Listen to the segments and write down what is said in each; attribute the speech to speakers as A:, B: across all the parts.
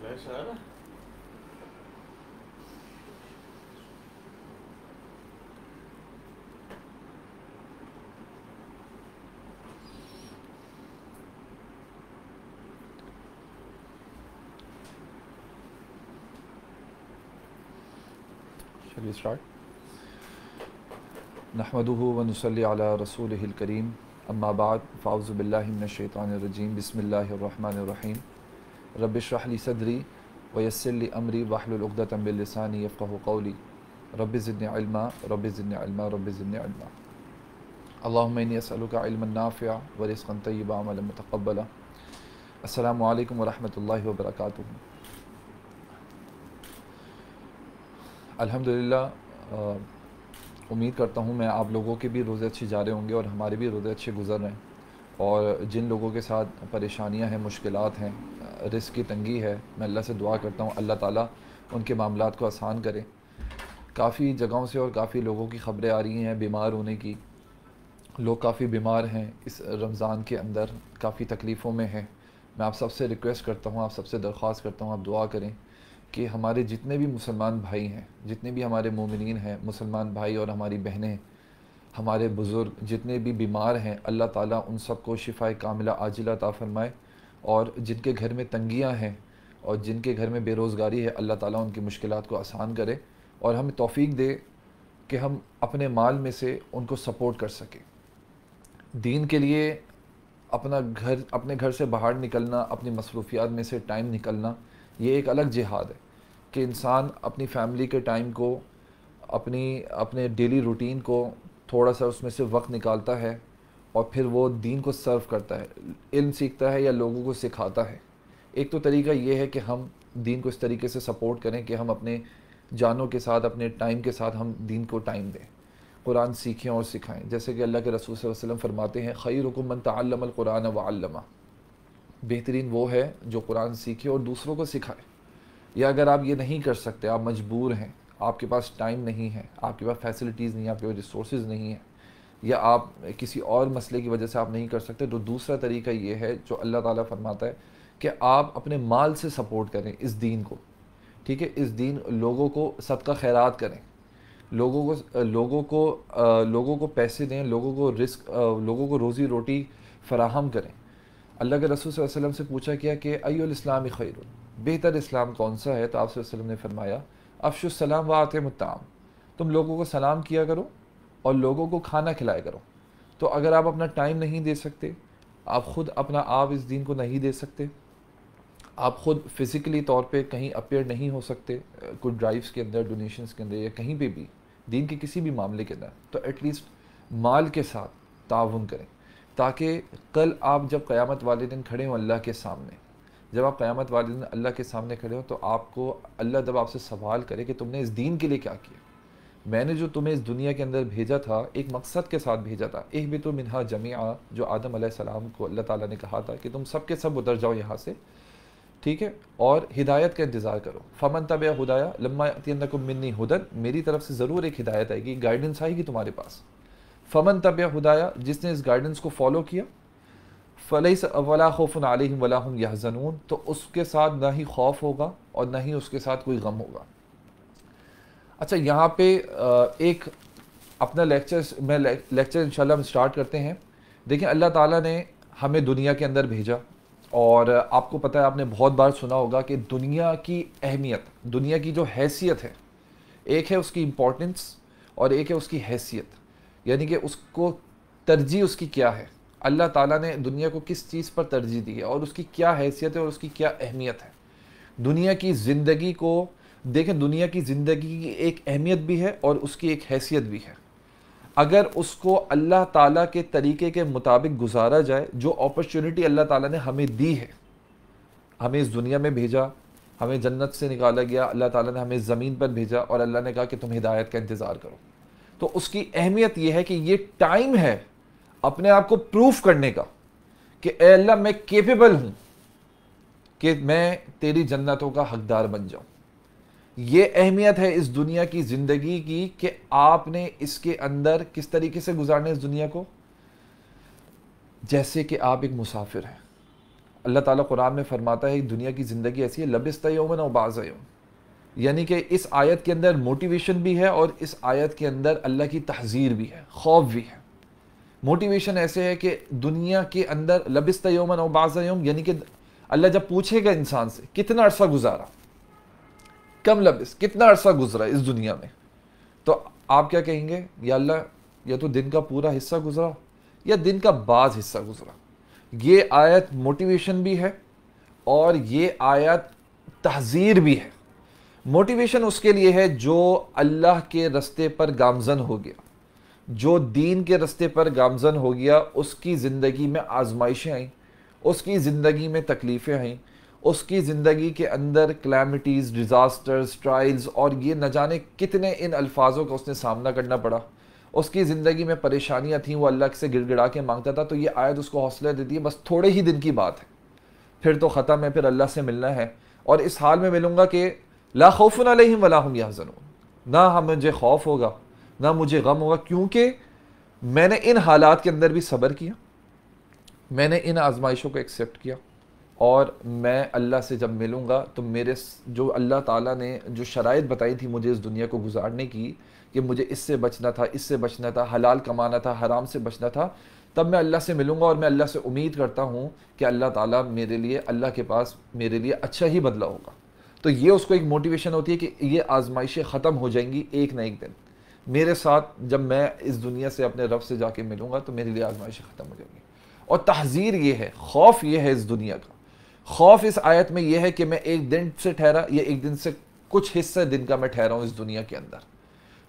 A: flecha era? Shall we start? نحمده ونصلي على رسوله الكريم أما بعد فأعوذ بالله من الشيطان الرجيم بسم الله الرحمن الرحيم रबिशरहली सदरी वयसली अमरी वाहलदातम्बिलसानी फ़क़ौली रब ज़िल्मा रबा ज़िल्मा रब ज़िल्मा अल्लामसलका इल्मनाफ़िया वरिसकन तयबामतकबला उम्मीद करता हूँ मैं आप लोगों के भी रोज़े अच्छे जा रहे होंगे और हमारे भी रोज़े अच्छे गुजर रहे हैं और जिन लोगों के साथ परेशानियाँ हैं मुश्किल हैं रिस्क की तंगी है मैं अल्लाह से दुआ करता हूँ अल्लाह ताला उनके मामला को आसान करें काफ़ी जगहों से और काफ़ी लोगों की ख़बरें आ रही हैं बीमार होने की लोग काफ़ी बीमार हैं इस रमज़ान के अंदर काफ़ी तकलीफ़ों में हैं मैं आप सबसे रिक्वेस्ट करता हूँ आप सबसे दरख्वास्त करता हूँ आप दुआ करें कि हमारे जितने भी मुसलमान भाई हैं जितने भी हमारे मोमिन हैं मुसलमान भाई और हमारी बहनें हमारे बुज़ुर्ग जितने भी बीमार हैं अल्लाह ताला उन सबको शिफा कामिला आजिला ता फरमाए और जिनके घर में तंगियां हैं और जिनके घर में बेरोज़गारी है अल्लाह ताला उनकी मुश्किल को आसान करे और हमें तोफ़ी दे कि हम अपने माल में से उनको सपोर्ट कर सकें दीन के लिए अपना घर अपने घर से बाहर निकलना अपनी मसरूफियात में से टाइम निकलना ये एक अलग जिहाद है कि इंसान अपनी फैमिली के टाइम को अपनी अपने डेली रूटीन को थोड़ा सा उसमें से वक्त निकालता है और फिर वो दीन को सर्व करता है इल्म सीखता है या लोगों को सिखाता है एक तो तरीका ये है कि हम दीन को इस तरीके से सपोर्ट करें कि हम अपने जानों के साथ अपने टाइम के साथ हम दीन को टाइम दें कुरान सीखें और सिखाएं जैसे कि अल्लाह के रसूल वसल्लम फरमाते हैं खैर हुकुमन तमकुरान वालमा बेहतरीन वो है जो कुरान सीखे और दूसरों को सिखाए या अगर आप ये नहीं कर सकते आप मजबूर हैं आपके पास टाइम नहीं है आपके पास फैसिलिटीज़ नहीं है आपके पास रिसोर्स नहीं है या आप किसी और मसले की वजह से आप नहीं कर सकते तो दूसरा तरीका ये है जो अल्लाह ताला फरमाता है कि आप अपने माल से सपोर्ट करें इस दीन को ठीक है इस दीन लोगों को सदका खैरात करें लोगों को लोगों को लोगों को पैसे दें लोगों को रिस्क लोगों को रोज़ी रोटी फराहम करें अल्लाह के रसूल वसल्लम से पूछा गया कि अयोलस्लामी खैर बेहतर इस्लाम कौन सा है तो आप वसल्लम ने फरमाया अफशुसलाम वात तुम लोगों को सलाम किया करो और लोगों को खाना खिलाया करो तो अगर आप अपना टाइम नहीं दे सकते आप ख़ुद अपना आप इस दीन को नहीं दे सकते आप ख़ुद फ़िज़िकली तौर पे कहीं अपेयर नहीं हो सकते कुछ ड्राइव्स के अंदर डोनेशंस के अंदर या कहीं पे भी दीन के किसी भी मामले के अंदर तो एटलीस्ट माल के साथ ताउन करें ताकि कल आप जब क़्यामत वाले दिन खड़े हों अल्लाह के सामने जब आप क़्यामत वाले दिन अल्लाह के सामने खड़े हों तो आपको अल्लाह जब आपसे सवाल करे कि तुमने इस दीन के लिए क्या किया मैंने जो तुम्हें इस दुनिया के अंदर भेजा था एक मकसद के साथ भेजा था एक भी तो मिनहा जमिया जो आदम सलाम को अल्लाह ताला ने कहा था कि तुम सब के सब उतर जाओ यहाँ से ठीक है और हिदायत का इंतज़ार करो फमन तब हदाया लम्मा को मिन्नी हुदन मेरी तरफ से ज़रूर एक हिदायत आएगी गाइडेंस आएगी तुम्हारे पास फमन तब हदाया जिसने इस गाइडेंस को फॉलो किया फ़लई वला खौफन आलिम वला हम यह तो उसके साथ ना ही खौफ होगा और ना ही उसके साथ कोई गम होगा अच्छा यहाँ पे एक अपना लेक्चर मैं लेक्चर इंशाल्लाह हम स्टार्ट करते हैं देखिए अल्लाह ताला ने हमें दुनिया के अंदर भेजा और आपको पता है आपने बहुत बार सुना होगा कि दुनिया की अहमियत दुनिया की जो हैसियत है एक है उसकी इम्पोर्टेंस और एक है उसकी हैसियत यानी कि उसको तरजीह उसकी क्या है अल्लाह ताला ने दुनिया को किस चीज़ पर तरजीह दी है और उसकी क्या हैसियत है और उसकी क्या अहमियत है दुनिया की ज़िंदगी को देखें दुनिया की ज़िंदगी की एक अहमियत भी है और उसकी एक हैसियत भी है अगर उसको अल्लाह ताला के तरीके के मुताबिक गुजारा जाए जो अपॉर्चुनिटी अल्लाह ताला ने हमें दी है हमें इस दुनिया में भेजा हमें जन्नत से निकाला गया अल्लाह ताला ने हमें ज़मीन पर भेजा और अल्लाह ने कहा कि तुम हिदायत का इंतज़ार करो तो उसकी अहमियत यह है कि ये टाइम है अपने आप को प्रूफ करने का कि अल्लाह मैं केपेबल हूँ कि मैं तेरी जन्नतों का हकदार बन जाऊँ ये अहमियत है इस दुनिया की ज़िंदगी की कि आपने इसके अंदर किस तरीके से गुजारना है इस दुनिया को जैसे कि आप एक मुसाफिर हैं अल्लाह ताला कुरान में फरमाता है दुनिया की ज़िंदगी ऐसी है लबिस्ता यौमन अबाज़ यानी कि इस आयत के अंदर मोटिवेशन भी है और इस आयत के अंदर अल्लाह की तहजीर भी है खौफ भी है मोटिवेशन ऐसे है कि दुनिया के अंदर लबिस्ता यौमन अबाज़ यानी कि अल्लाह जब पूछेगा इंसान से कितना अर्सा गुजारा कम लबिस कितना अरसा गुजरा इस दुनिया में तो आप क्या कहेंगे या अल्लाह या तो दिन का पूरा हिस्सा गुजरा या दिन का बाज हिस्सा गुजरा ये आयत मोटिवेशन भी है और ये आयत तहजीर भी है मोटिवेशन उसके लिए है जो अल्लाह के रस्ते पर गामजन हो गया जो दीन के रस्ते पर गामजन हो गया उसकी ज़िंदगी में आजमाइशें आईं उसकी ज़िंदगी में तकलीफ़ें आईं उसकी ज़िंदगी के अंदर क्लैमिटीज़ डिज़ास्टर्स ट्रायल्स और ये न जाने कितने इन अल्फाजों का उसने सामना करना पड़ा उसकी ज़िंदगी में परेशानियाँ थीं वो अल्लाह से गिड़गिड़ा के मांगता था तो ये आयत उसको हौसला देती है बस थोड़े ही दिन की बात है फिर तो ख़त्म है फिर अल्लाह से मिलना है और इस हाल में मिलूँगा कि ला खौफन अलहम वला हम ना हम मुझे खौफ होगा ना मुझे गम होगा क्योंकि मैंने इन हालात के अंदर भी सब्र किया मैंने इन आजमाइशों को एक्सेप्ट किया और मैं अल्लाह से जब मिलूँगा तो मेरे जो अल्लाह ताला ने जो शराइ बताई थी मुझे इस दुनिया को गुजारने की कि मुझे इससे बचना था इससे बचना था हलाल कमाना था हराम से बचना था तब मैं अल्लाह से मिलूँगा और मैं अल्लाह से उम्मीद करता हूँ कि अल्लाह ताला मेरे लिए अल्लाह के पास मेरे लिए अच्छा ही बदला होगा तो ये उसको एक मोटिवेशन होती है कि ये आजमाइशें ख़त्म हो जाएंगी एक ना एक दिन मेरे साथ जब मैं इस दुनिया से अपने रब से जाके मिलूँगा तो मेरे लिए आजमाइशें ख़त्म हो जाएंगी और तहज़ीर ये है खौफ ये है इस दुनिया का खौफ इस आयत में यह है कि मैं एक दिन से ठहरा या एक दिन से कुछ हिस्से दिन का मैं ठहरा हूँ इस दुनिया के अंदर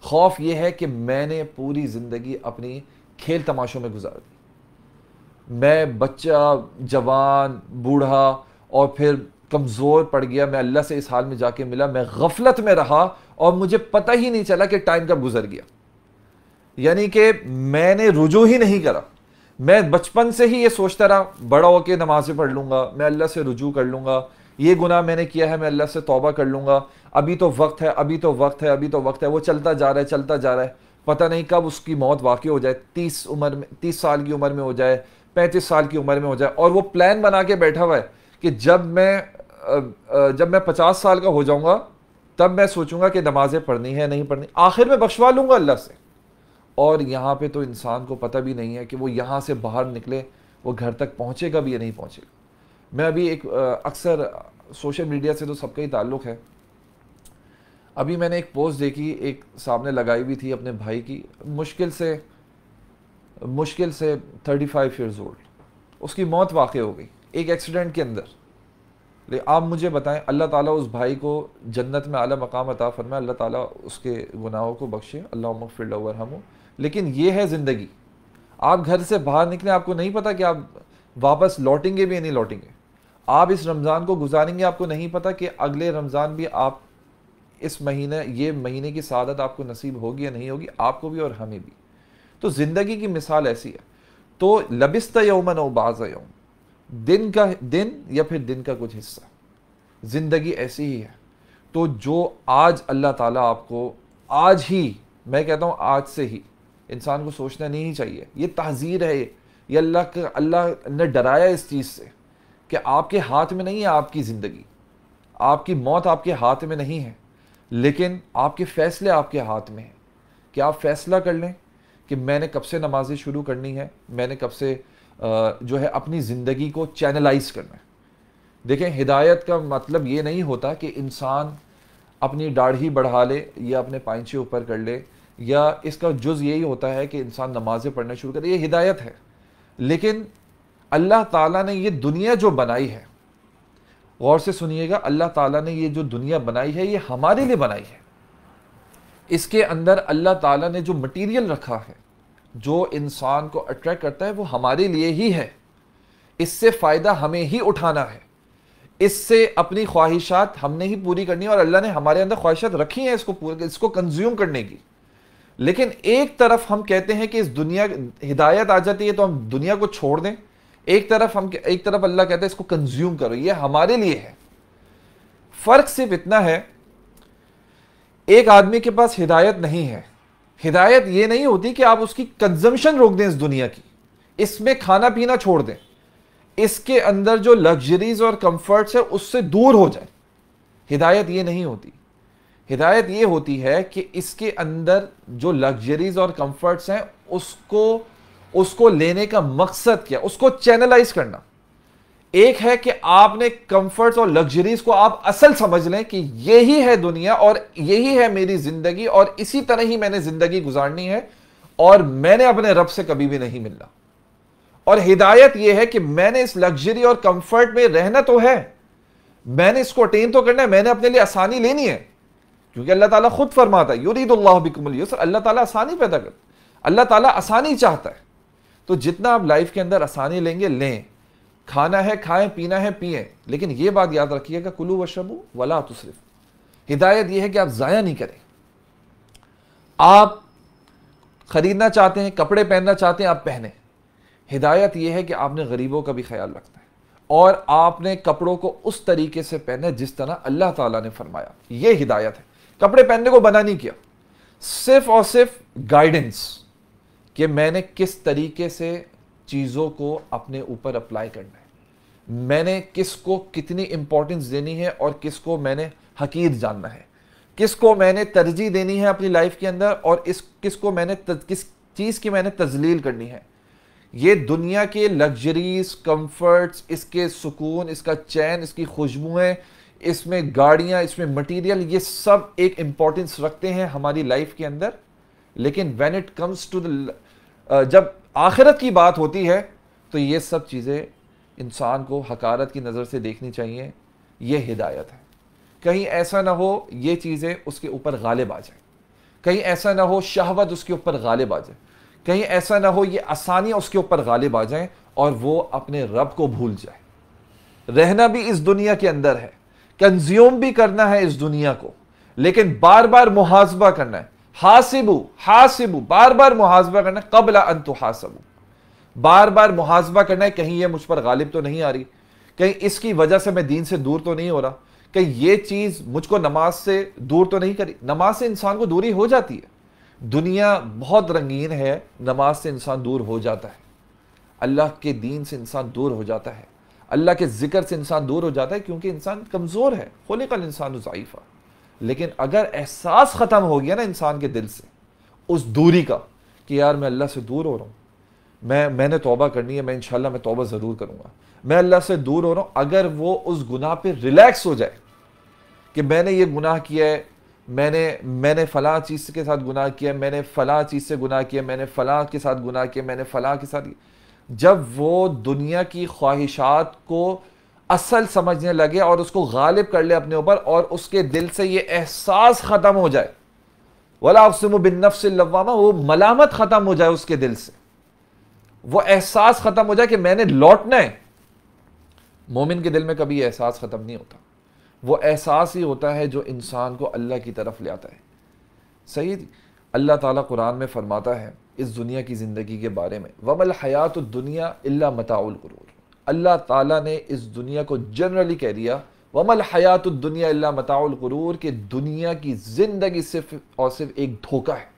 A: खौफ यह है कि मैंने पूरी ज़िंदगी अपनी खेल तमाशों में गुजार दी मैं बच्चा जवान बूढ़ा और फिर कमज़ोर पड़ गया मैं अल्लाह से इस हाल में जाके मिला मैं गफलत में रहा और मुझे पता ही नहीं चला कि टाइम कब गुजर गया यानी कि मैंने रुजू ही नहीं करा मैं बचपन से ही ये सोचता रहा बड़ा होकर नमाज़ें पढ़ लूँगा मैं अल्लाह से रुजू कर लूँगा ये गुनाह मैंने किया है मैं अल्लाह से तौबा कर लूँगा अभी तो वक्त है अभी तो वक्त है अभी तो वक्त है वो चलता जा रहा है चलता जा रहा है पता नहीं कब उसकी मौत वाकई हो जाए तीस उम्र में तीस साल की उम्र में हो जाए पैंतीस साल की उम्र में हो जाए और वो प्लान बना के बैठा हुआ है कि जब मैं जब मैं पचास साल का हो जाऊँगा तब मैं सोचूंगा कि नमाज़ें पढ़नी है नहीं पढ़नी आखिर में बख्शवा लूँगा अल्लाह से और यहाँ पे तो इंसान को पता भी नहीं है कि वो यहाँ से बाहर निकले वो घर तक पहुँचेगा भी या नहीं पहुँचेगा मैं अभी एक अक्सर सोशल मीडिया से तो सबका ही ताल्लुक़ है अभी मैंने एक पोस्ट देखी एक सामने लगाई हुई थी अपने भाई की मुश्किल से मुश्किल से थर्टी फाइव ईयर्स ओल्ड उसकी मौत वाक़ हो गई एक एक्सीडेंट के अंदर ले आप मुझे बताएं अल्लाह ताला उस भाई को जन्नत में आला मकाम अता फरमाए अल्लाह ताला उसके गुनाहों को बख्शे अल्लाह मगफिर हम लेकिन ये है ज़िंदगी आप घर से बाहर निकले आपको नहीं पता कि आप वापस लौटेंगे भी या नहीं लौटेंगे आप इस रमज़ान को गुजारेंगे आपको नहीं पता कि अगले रमज़ान भी आप इस महीने ये महीने की सादत आपको नसीब होगी या नहीं होगी आपको भी और हमें भी तो ज़िंदगी की मिसाल ऐसी है तो लबिस्त यौमन बाज़ यौम दिन का दिन या फिर दिन का कुछ हिस्सा ज़िंदगी ऐसी ही है तो जो आज अल्लाह ताला आपको आज ही मैं कहता हूँ आज से ही इंसान को सोचना नहीं चाहिए ये तहजीर है ये अल्लाह अल्लाह ने डराया इस चीज़ से कि आपके हाथ में नहीं है आपकी ज़िंदगी आपकी मौत आपके हाथ में नहीं है लेकिन आपके फ़ैसले आपके हाथ में हैं कि आप फ़ैसला कर लें कि मैंने कब से नमाज़ें शुरू करनी है मैंने कब से जो है अपनी ज़िंदगी को चैनलाइज करना है देखें हिदायत का मतलब ये नहीं होता कि इंसान अपनी दाढ़ी बढ़ा ले या अपने पाइचे ऊपर कर ले या इसका जुज़ यही होता है कि इंसान नमाज़ें पढ़ना शुरू करे ये हिदायत है लेकिन अल्लाह ताला ने ये दुनिया जो बनाई है गौर से सुनिएगा अल्लाह ताला ने ये जो दुनिया बनाई है ये हमारे लिए बनाई है इसके अंदर अल्लाह ताला ने जो मटेरियल रखा है जो इंसान को अट्रैक्ट करता है वो हमारे लिए ही है इससे फ़ायदा हमें ही उठाना है इससे अपनी ख्वाहिशात हमने ही पूरी करनी है और अल्लाह ने हमारे अंदर ख्वाहिशात रखी हैं इसको पूरी इसको कंज्यूम करने की लेकिन एक तरफ हम कहते हैं कि इस दुनिया हिदायत आ जाती है तो हम दुनिया को छोड़ दें एक तरफ हम एक तरफ अल्लाह कहता है इसको कंज्यूम करो ये हमारे लिए है फ़र्क सिर्फ इतना है एक आदमी के पास हिदायत नहीं है हिदायत ये नहीं होती कि आप उसकी कंजम्पशन रोक दें इस दुनिया की इसमें खाना पीना छोड़ दें इसके अंदर जो लग्जरीज और कंफर्ट्स है उससे दूर हो जाए हिदायत ये नहीं होती हिदायत ये होती है कि इसके अंदर जो लग्जरीज और कंफर्ट्स हैं उसको उसको लेने का मकसद क्या उसको चैनलाइज करना एक है कि आपने कंफर्ट्स और लग्जरीज को आप असल समझ लें कि यही है दुनिया और यही है मेरी जिंदगी और इसी तरह ही मैंने जिंदगी गुजारनी है और मैंने अपने रब से कभी भी नहीं मिलना और हिदायत यह है कि मैंने इस लग्जरी और कंफर्ट में रहना तो है मैंने इसको अटेन तो करना है मैंने अपने लिए आसानी लेनी है क्योंकि अल्लाह ताला खुद फरमाता है यूरीदुल्लाह बिकमल यूसर अल्लाह ताला आसानी पैदा कर अल्लाह ताला आसानी चाहता है तो जितना आप लाइफ के अंदर आसानी लेंगे लें खाना है खाएं पीना है पिए लेकिन ये बात याद रखिएगा कुलू वशबू वला तुसरफ हिदायत यह है कि आप ज़ाया नहीं करें आप ख़रीदना चाहते हैं कपड़े पहनना चाहते हैं आप पहने हिदायत यह है कि आपने गरीबों का भी ख्याल रखना है और आपने कपड़ों को उस तरीके से पहने जिस तरह अल्लाह ताला ने फरमाया ये हिदायत है कपड़े पहनने को बना नहीं किया सिर्फ और सिर्फ गाइडेंस कि मैंने किस तरीके से चीज़ों को अपने ऊपर अप्लाई करना है मैंने किसको कितनी इंपॉर्टेंस देनी है और किसको मैंने हकीर जानना है किसको मैंने तरजीह देनी है अपनी लाइफ के अंदर और इस किसको मैंने किस चीज़ की मैंने तजलील करनी है ये दुनिया के लग्जरीज कंफर्ट्स इसके सुकून इसका चैन इसकी खुशबुएं इसमें गाड़ियाँ इसमें मटेरियल ये सब एक इम्पॉर्टेंस रखते हैं हमारी लाइफ के अंदर लेकिन when it comes to the जब आखिरत की बात होती है तो ये सब चीज़ें इंसान को हकारत की नज़र से देखनी चाहिए ये हिदायत है कहीं ऐसा ना हो ये चीज़ें उसके ऊपर गालिब आ जाए कहीं ऐसा ना हो शहवत उसके ऊपर गालिब आ जाए कहीं ऐसा ना हो ये आसानियाँ उसके ऊपर गालिब आ जाएँ और वो अपने रब को भूल जाए रहना भी इस दुनिया के अंदर है कंज्यूम भी करना है इस दुनिया को लेकिन बार बार मुहासबा करना है हासिबू हासिबू बार बार मुहासबा करना है कबला अंतु हासबू बार बार मुहासबा करना है कहीं ये मुझ पर गालिब तो नहीं आ रही कहीं इसकी वजह से मैं दीन से दूर तो नहीं हो रहा कहीं ये चीज़ मुझको नमाज से दूर तो नहीं करी नमाज से इंसान को दूरी हो जाती है दुनिया बहुत रंगीन है नमाज से इंसान दूर हो जाता है अल्लाह के दीन से इंसान दूर हो जाता है अल्लाह के ज़िक्र से इंसान दूर हो जाता है क्योंकि इंसान कमज़ोर है कल इंसान ज़ाइफ़ा लेकिन अगर एहसास ख़त्म हो गया ना इंसान के दिल से उस दूरी का कि यार मैं अल्लाह से दूर हो रहा हूँ मैं मैंने तोबा करनी है मैं इंशाल्लाह मैं तोबा ज़रूर करूँगा मैं अल्लाह से दूर हो रहा हूँ अगर वो उस गुनाह पे रिलैक्स हो जाए कि मैंने ये गुनाह किया है मैंने मैंने फ़लाँ चीज़ के साथ गुनाह किया मैंने फ़लाँ चीज़ से गुनाह किया मैंने फ़लाँ के साथ गुनाह किया मैंने फ़लाँ के साथ जब वो दुनिया की ख्वाहिशात को असल समझने लगे और उसको गालिब कर ले अपने ऊपर और उसके दिल से ये एहसास ख़त्म हो जाए वाला अफसम बिनफ़ लवामा वो मलामत ख़त्म हो जाए उसके दिल से वो एहसास ख़त्म हो जाए कि मैंने लौटना है मोमिन के दिल में कभी एहसास ख़त्म नहीं होता वो एहसास ही होता है जो इंसान को अल्लाह की तरफ ले आता है सही अल्लाह ताला कुरान में फ़रमाता है इस दुनिया की ज़िंदगी के बारे में वमल हयात दुनिया अल्ला मताउल गुरूर अल्लाह ताला ने इस दुनिया को जनरली कह दिया वमल हयात दुनिया अल्ला मताउल गुरूर दुनिया की ज़िंदगी सिर्फ और सिर्फ एक धोखा है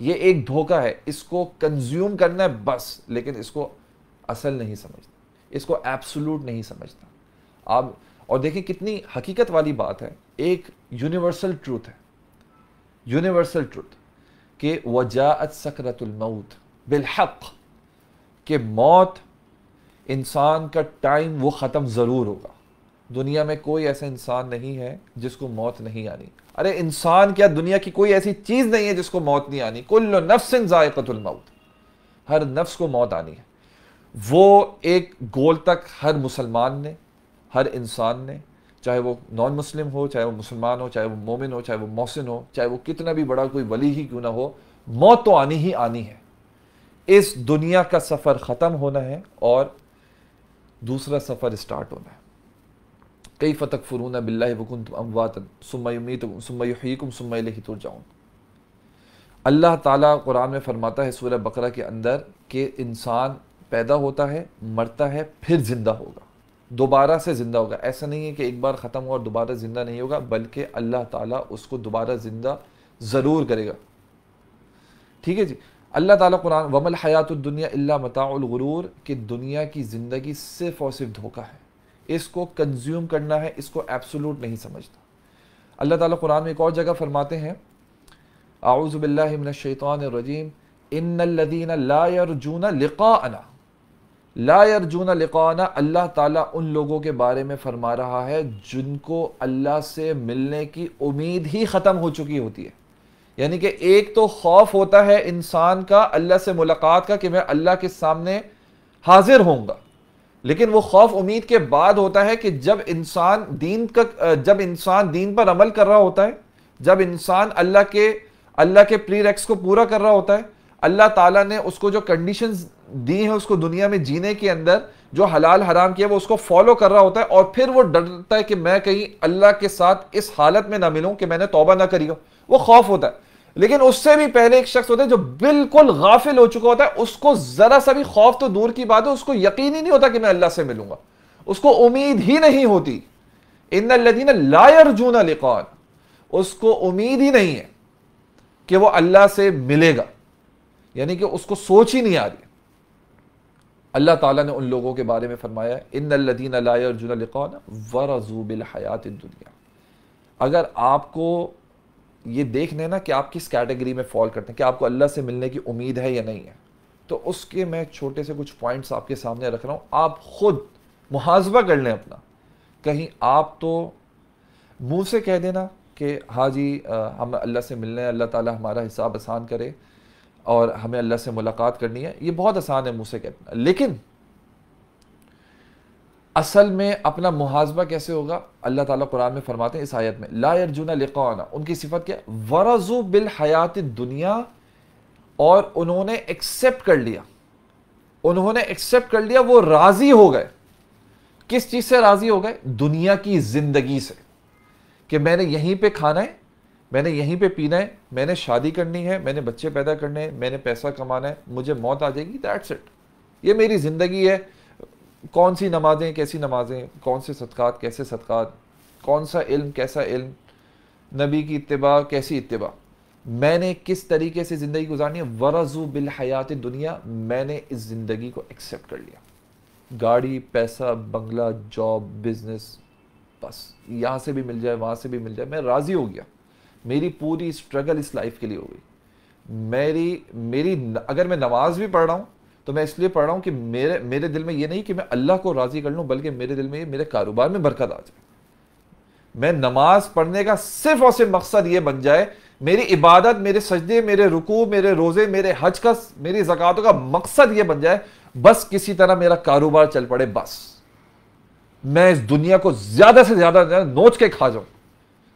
A: ये एक धोखा है इसको कंज्यूम करना है बस लेकिन इसको असल नहीं समझता इसको एब्सोलूट नहीं समझता आप और देखिए कितनी हकीकत वाली बात है एक यूनिवर्सल ट्रूथ है यूनिवर्सल ट्रूथ कि वजात सकरतमौत बिलहक कि मौत इंसान का टाइम वो ख़त्म ज़रूर होगा दुनिया में कोई ऐसा इंसान नहीं है जिसको मौत नहीं आनी अरे इंसान क्या दुनिया की कोई ऐसी चीज़ नहीं है जिसको मौत नहीं आनी कुल नफ्सन ज़ायकतुलमौत हर नफ्स को मौत आनी है वो एक गोल तक हर मुसलमान ने हर इंसान ने चाहे वो नॉन मुस्लिम हो चाहे वो मुसलमान हो चाहे वो मोमिन हो चाहे वो मोहसिन हो चाहे वो कितना भी बड़ा कोई वली ही क्यों ना हो मौत तो आनी ही आनी है इस दुनिया का सफ़र ख़त्म होना है और दूसरा सफ़र स्टार्ट होना है कई फ़तक फ़रून बिल्लाकुन अमवातन अल्लाह ताला कुरान में फ़रमाता है सूर्य बकरा के अंदर कि इंसान पैदा होता है मरता है फिर ज़िंदा होगा दोबारा से ज़िंदा होगा ऐसा नहीं है कि एक बार ख़त्म हुआ और दोबारा ज़िंदा नहीं होगा बल्कि अल्लाह ताला उसको दोबारा ज़िंदा ज़रूर करेगा ठीक है जी अल्लाह ताला कुरान वमल हयात दुनिया कि दुनिया की ज़िंदगी सिर्फ और सिर्फ धोखा है इसको कंज्यूम करना है इसको एब्सोलूट नहीं समझना अल्लाह ताला कुरान में एक और जगह फरमाते हैं आउज़बिल्लिमिनशैतरजीम इन लदीन लाजून लिका अना लाजून लिकाना अल्लाह ताला उन लोगों के बारे में फरमा रहा है जिनको अल्लाह से मिलने की उम्मीद ही ख़त्म हो चुकी होती है यानी कि एक तो खौफ होता है इंसान का अल्लाह से मुलाकात का कि मैं अल्लाह के सामने हाजिर होऊंगा लेकिन वो खौफ उम्मीद के बाद होता है कि जब इंसान दीन का जब इंसान दीन पर अमल कर रहा होता है जब इंसान अल्लाह के अल्लाह के प्रीरेक्स को पूरा कर रहा होता है अल्लाह ताला ने उसको जो कंडीशंस दी है उसको दुनिया में जीने के अंदर जो हलाल हराम किया वो उसको फॉलो कर रहा होता है और फिर वो डरता है कि मैं कहीं अल्लाह के साथ इस हालत में ना मिलूं कि मैंने तौबा ना करी हो वो खौफ होता है लेकिन उससे भी पहले एक शख्स होता है जो बिल्कुल गाफिल हो चुका होता है उसको जरा सा भी खौफ तो दूर की बात है उसको यकीन ही नहीं होता कि मैं अल्लाह से मिलूंगा उसको उम्मीद ही नहीं होती इन लदीन लायर जूना उसको उम्मीद ही नहीं है कि वो अल्लाह से मिलेगा यानी कि उसको सोच ही नहीं आ रही अल्लाह ताला ने उन लोगों के बारे में फरमाया इन लदीन अर्जुनक़ौन वरजूबिल हयात दुनिया अगर आपको ये देख लेना कि आप किस कैटेगरी में फॉल करते हैं कि आपको अल्लाह से मिलने की उम्मीद है या नहीं है तो उसके मैं छोटे से कुछ पॉइंट्स आपके सामने रख रहा हूँ आप खुद मुहाजबा कर लें अपना कहीं आप तो मुंह से कह देना कि हाँ जी आ, हम अल्लाह से मिलने अल्लाह ताला हमारा हिसाब आसान करे और हमें अल्लाह से मुलाकात करनी है ये बहुत आसान है मुँह से कहना लेकिन असल में अपना मुहाजबा कैसे होगा अल्लाह ताला कुरान में फरमाते हैं इस आयत में ला अर्जुना लिकाना उनकी सिफत क्या वरजु बिल हयात दुनिया और उन्होंने एक्सेप्ट कर लिया उन्होंने एक्सेप्ट कर लिया वो राज़ी हो गए किस चीज़ से राज़ी हो गए दुनिया की ज़िंदगी से कि मैंने यहीं पे खाना है मैंने यहीं पे पीना है मैंने शादी करनी है मैंने बच्चे पैदा करने हैं मैंने पैसा कमाना है मुझे मौत आ जाएगी दैट्स इट ये मेरी ज़िंदगी है कौन सी नमाजें कैसी नमाजें कौन से सदक़ात कैसे सदक़ात कौन सा इल्म कैसा इल्म नबी की इतबा कैसी इतबा मैंने किस तरीके से ज़िंदगी गुजारनी है वरजू बिल हयात दुनिया मैंने इस ज़िंदगी को एक्सेप्ट कर लिया गाड़ी पैसा बंगला जॉब बिजनेस बस यहाँ से भी मिल जाए वहाँ से भी मिल जाए मैं राज़ी हो गया मेरी पूरी स्ट्रगल इस लाइफ के लिए हो गई मेरी मेरी अगर मैं नमाज भी पढ़ रहा हूँ तो मैं इसलिए पढ़ रहा हूँ कि मेरे मेरे दिल में ये नहीं कि मैं अल्लाह को राज़ी कर लूँ बल्कि मेरे दिल में मेरे कारोबार में बरकत आ जाए मैं नमाज पढ़ने का सिर्फ और सिर्फ मकसद ये बन जाए मेरी इबादत मेरे सजदे मेरे रुकू मेरे रोज़े मेरे हज का मेरी जक़ातों का मकसद ये बन जाए बस किसी तरह मेरा कारोबार चल पड़े बस मैं इस दुनिया को ज़्यादा से ज़्यादा नोच के खा जाऊँ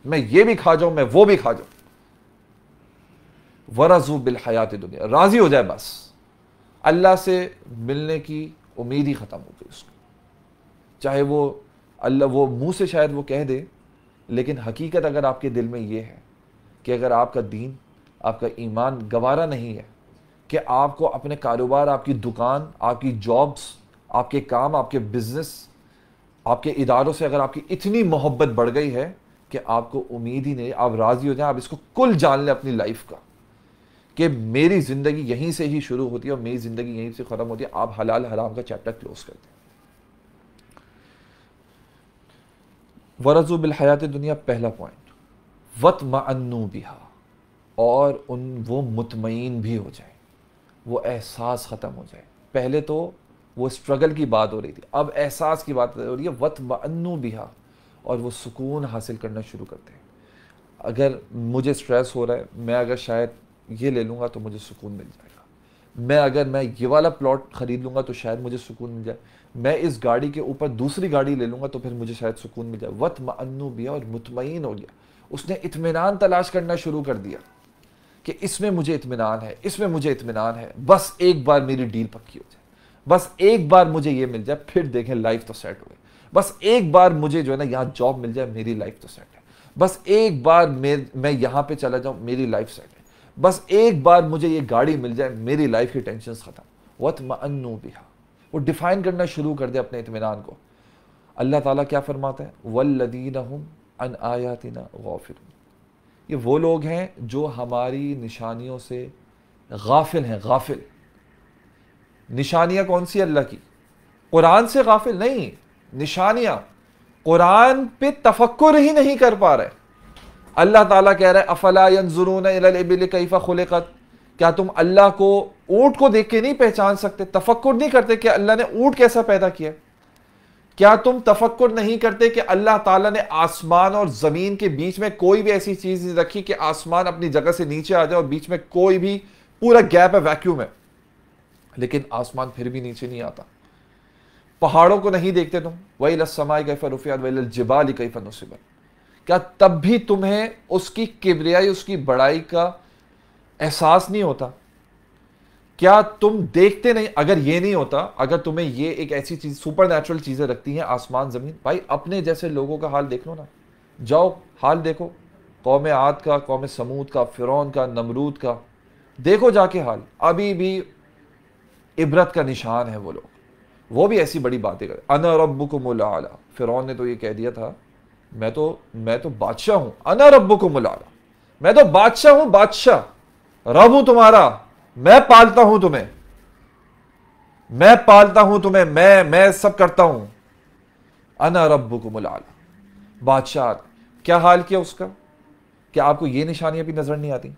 A: मैं ये भी खा जाऊं मैं वो भी खा जाऊं वरजू बिल हयात दुनिया राजी हो जाए बस अल्लाह से मिलने की उम्मीद ही ख़त्म हो गई उसको चाहे वो अल्लाह वो मुंह से शायद वो कह दे लेकिन हकीकत अगर आपके दिल में ये है कि अगर आपका दीन आपका ईमान गवारा नहीं है कि आपको अपने कारोबार आपकी दुकान आपकी जॉब्स आपके काम आपके बिजनेस आपके इदारों से अगर आपकी इतनी मोहब्बत बढ़ गई है कि आपको उम्मीद ही नहीं आप राज़ी हो जाए आप इसको कुल जान लें अपनी लाइफ का कि मेरी ज़िंदगी यहीं से ही शुरू होती है और मेरी ज़िंदगी यहीं से ख़त्म होती है आप हलाल हराम का चैप्टर क्लोज कर दें वरजु हयात दुनिया पहला पॉइंट वत मनु बिहा और उन वो मुतमिन भी हो जाए वो एहसास ख़त्म हो जाए पहले तो वो स्ट्रगल की बात हो रही थी अब एहसास की बात हो रही है वत मनु बिहा और वो सुकून हासिल करना शुरू करते हैं अगर मुझे स्ट्रेस हो रहा है मैं अगर शायद ये ले लूँगा तो मुझे सुकून मिल जाएगा मैं अगर मैं ये वाला प्लॉट ख़रीद लूँगा तो शायद मुझे सुकून मिल जाए मैं इस गाड़ी के ऊपर दूसरी गाड़ी ले लूँगा तो फिर मुझे शायद सुकून मिल जाए वत मनु भी और मुतमिन हो गया उसने इतमान तलाश करना शुरू कर दिया कि इसमें मुझे इतमान है इसमें मुझे इतमान है बस एक बार मेरी डील पक्की हो जाए बस एक बार मुझे ये मिल जाए फिर देखें लाइफ तो सेट हो बस एक बार मुझे जो है ना यहाँ जॉब मिल जाए मेरी लाइफ तो सेट है बस एक बार मैं यहाँ पे चला जाऊँ मेरी लाइफ सेट है बस एक बार मुझे ये गाड़ी मिल जाए मेरी लाइफ की टेंशन ख़त्म वत मनु बिहा वो डिफाइन करना शुरू कर दे अपने इतमान को अल्लाह ताला क्या फरमाता है वल्लदीन हम अन आयातिना गाफिल ये वो लोग हैं जो हमारी निशानियों से गाफिल हैं गाफिल निशानियाँ कौन सी अल्लाह की कुरान से गाफिल नहीं निशानियां कुरान पे तफक्र ही नहीं कर पा रहे अल्लाह ताला कह रहा है अफला यंजुरून कैफ़ा क्या तुम अल्लाह को ऊंट को देख के नहीं पहचान सकते तफक्र नहीं करते कि अल्लाह ने ऊंट कैसा पैदा किया क्या तुम तफक्र नहीं करते कि अल्लाह ताला ने आसमान और ज़मीन के बीच में कोई भी ऐसी चीज़ नहीं रखी कि आसमान अपनी जगह से नीचे आ जाए और बीच में कोई भी पूरा गैप है वैक्यूम है लेकिन आसमान फिर भी नीचे नहीं आता पहाड़ों को नहीं देखते तुम वही लसमाई कैफ रुफियात वही जिबाल कैफ नसीबत क्या तब भी तुम्हें उसकी किबरियाई उसकी बड़ाई का एहसास नहीं होता क्या तुम देखते नहीं अगर ये नहीं होता अगर तुम्हें ये एक ऐसी चीज सुपर नेचुरल चीजें रखती हैं आसमान जमीन भाई अपने जैसे लोगों का हाल देख लो ना जाओ हाल देखो कौम आद का कौम समूद का फिरौन का नमरूद का देखो जाके हाल अभी भी इबरत का निशान है वो लोग वो भी ऐसी बड़ी बातें कर अना रब को मुला फिर ने तो ये कह दिया था मैं तो मैं तो बादशाह हूं अना रब को मुला मैं तो बादशाह हूं बादशाह रब हूं तुम्हारा मैं पालता हूं तुम्हें मैं पालता हूं तुम्हें मैं मैं सब करता हूं अना रब को मुला बादशाह क्या हाल किया उसका क्या आपको ये निशानियां भी नजर नहीं आती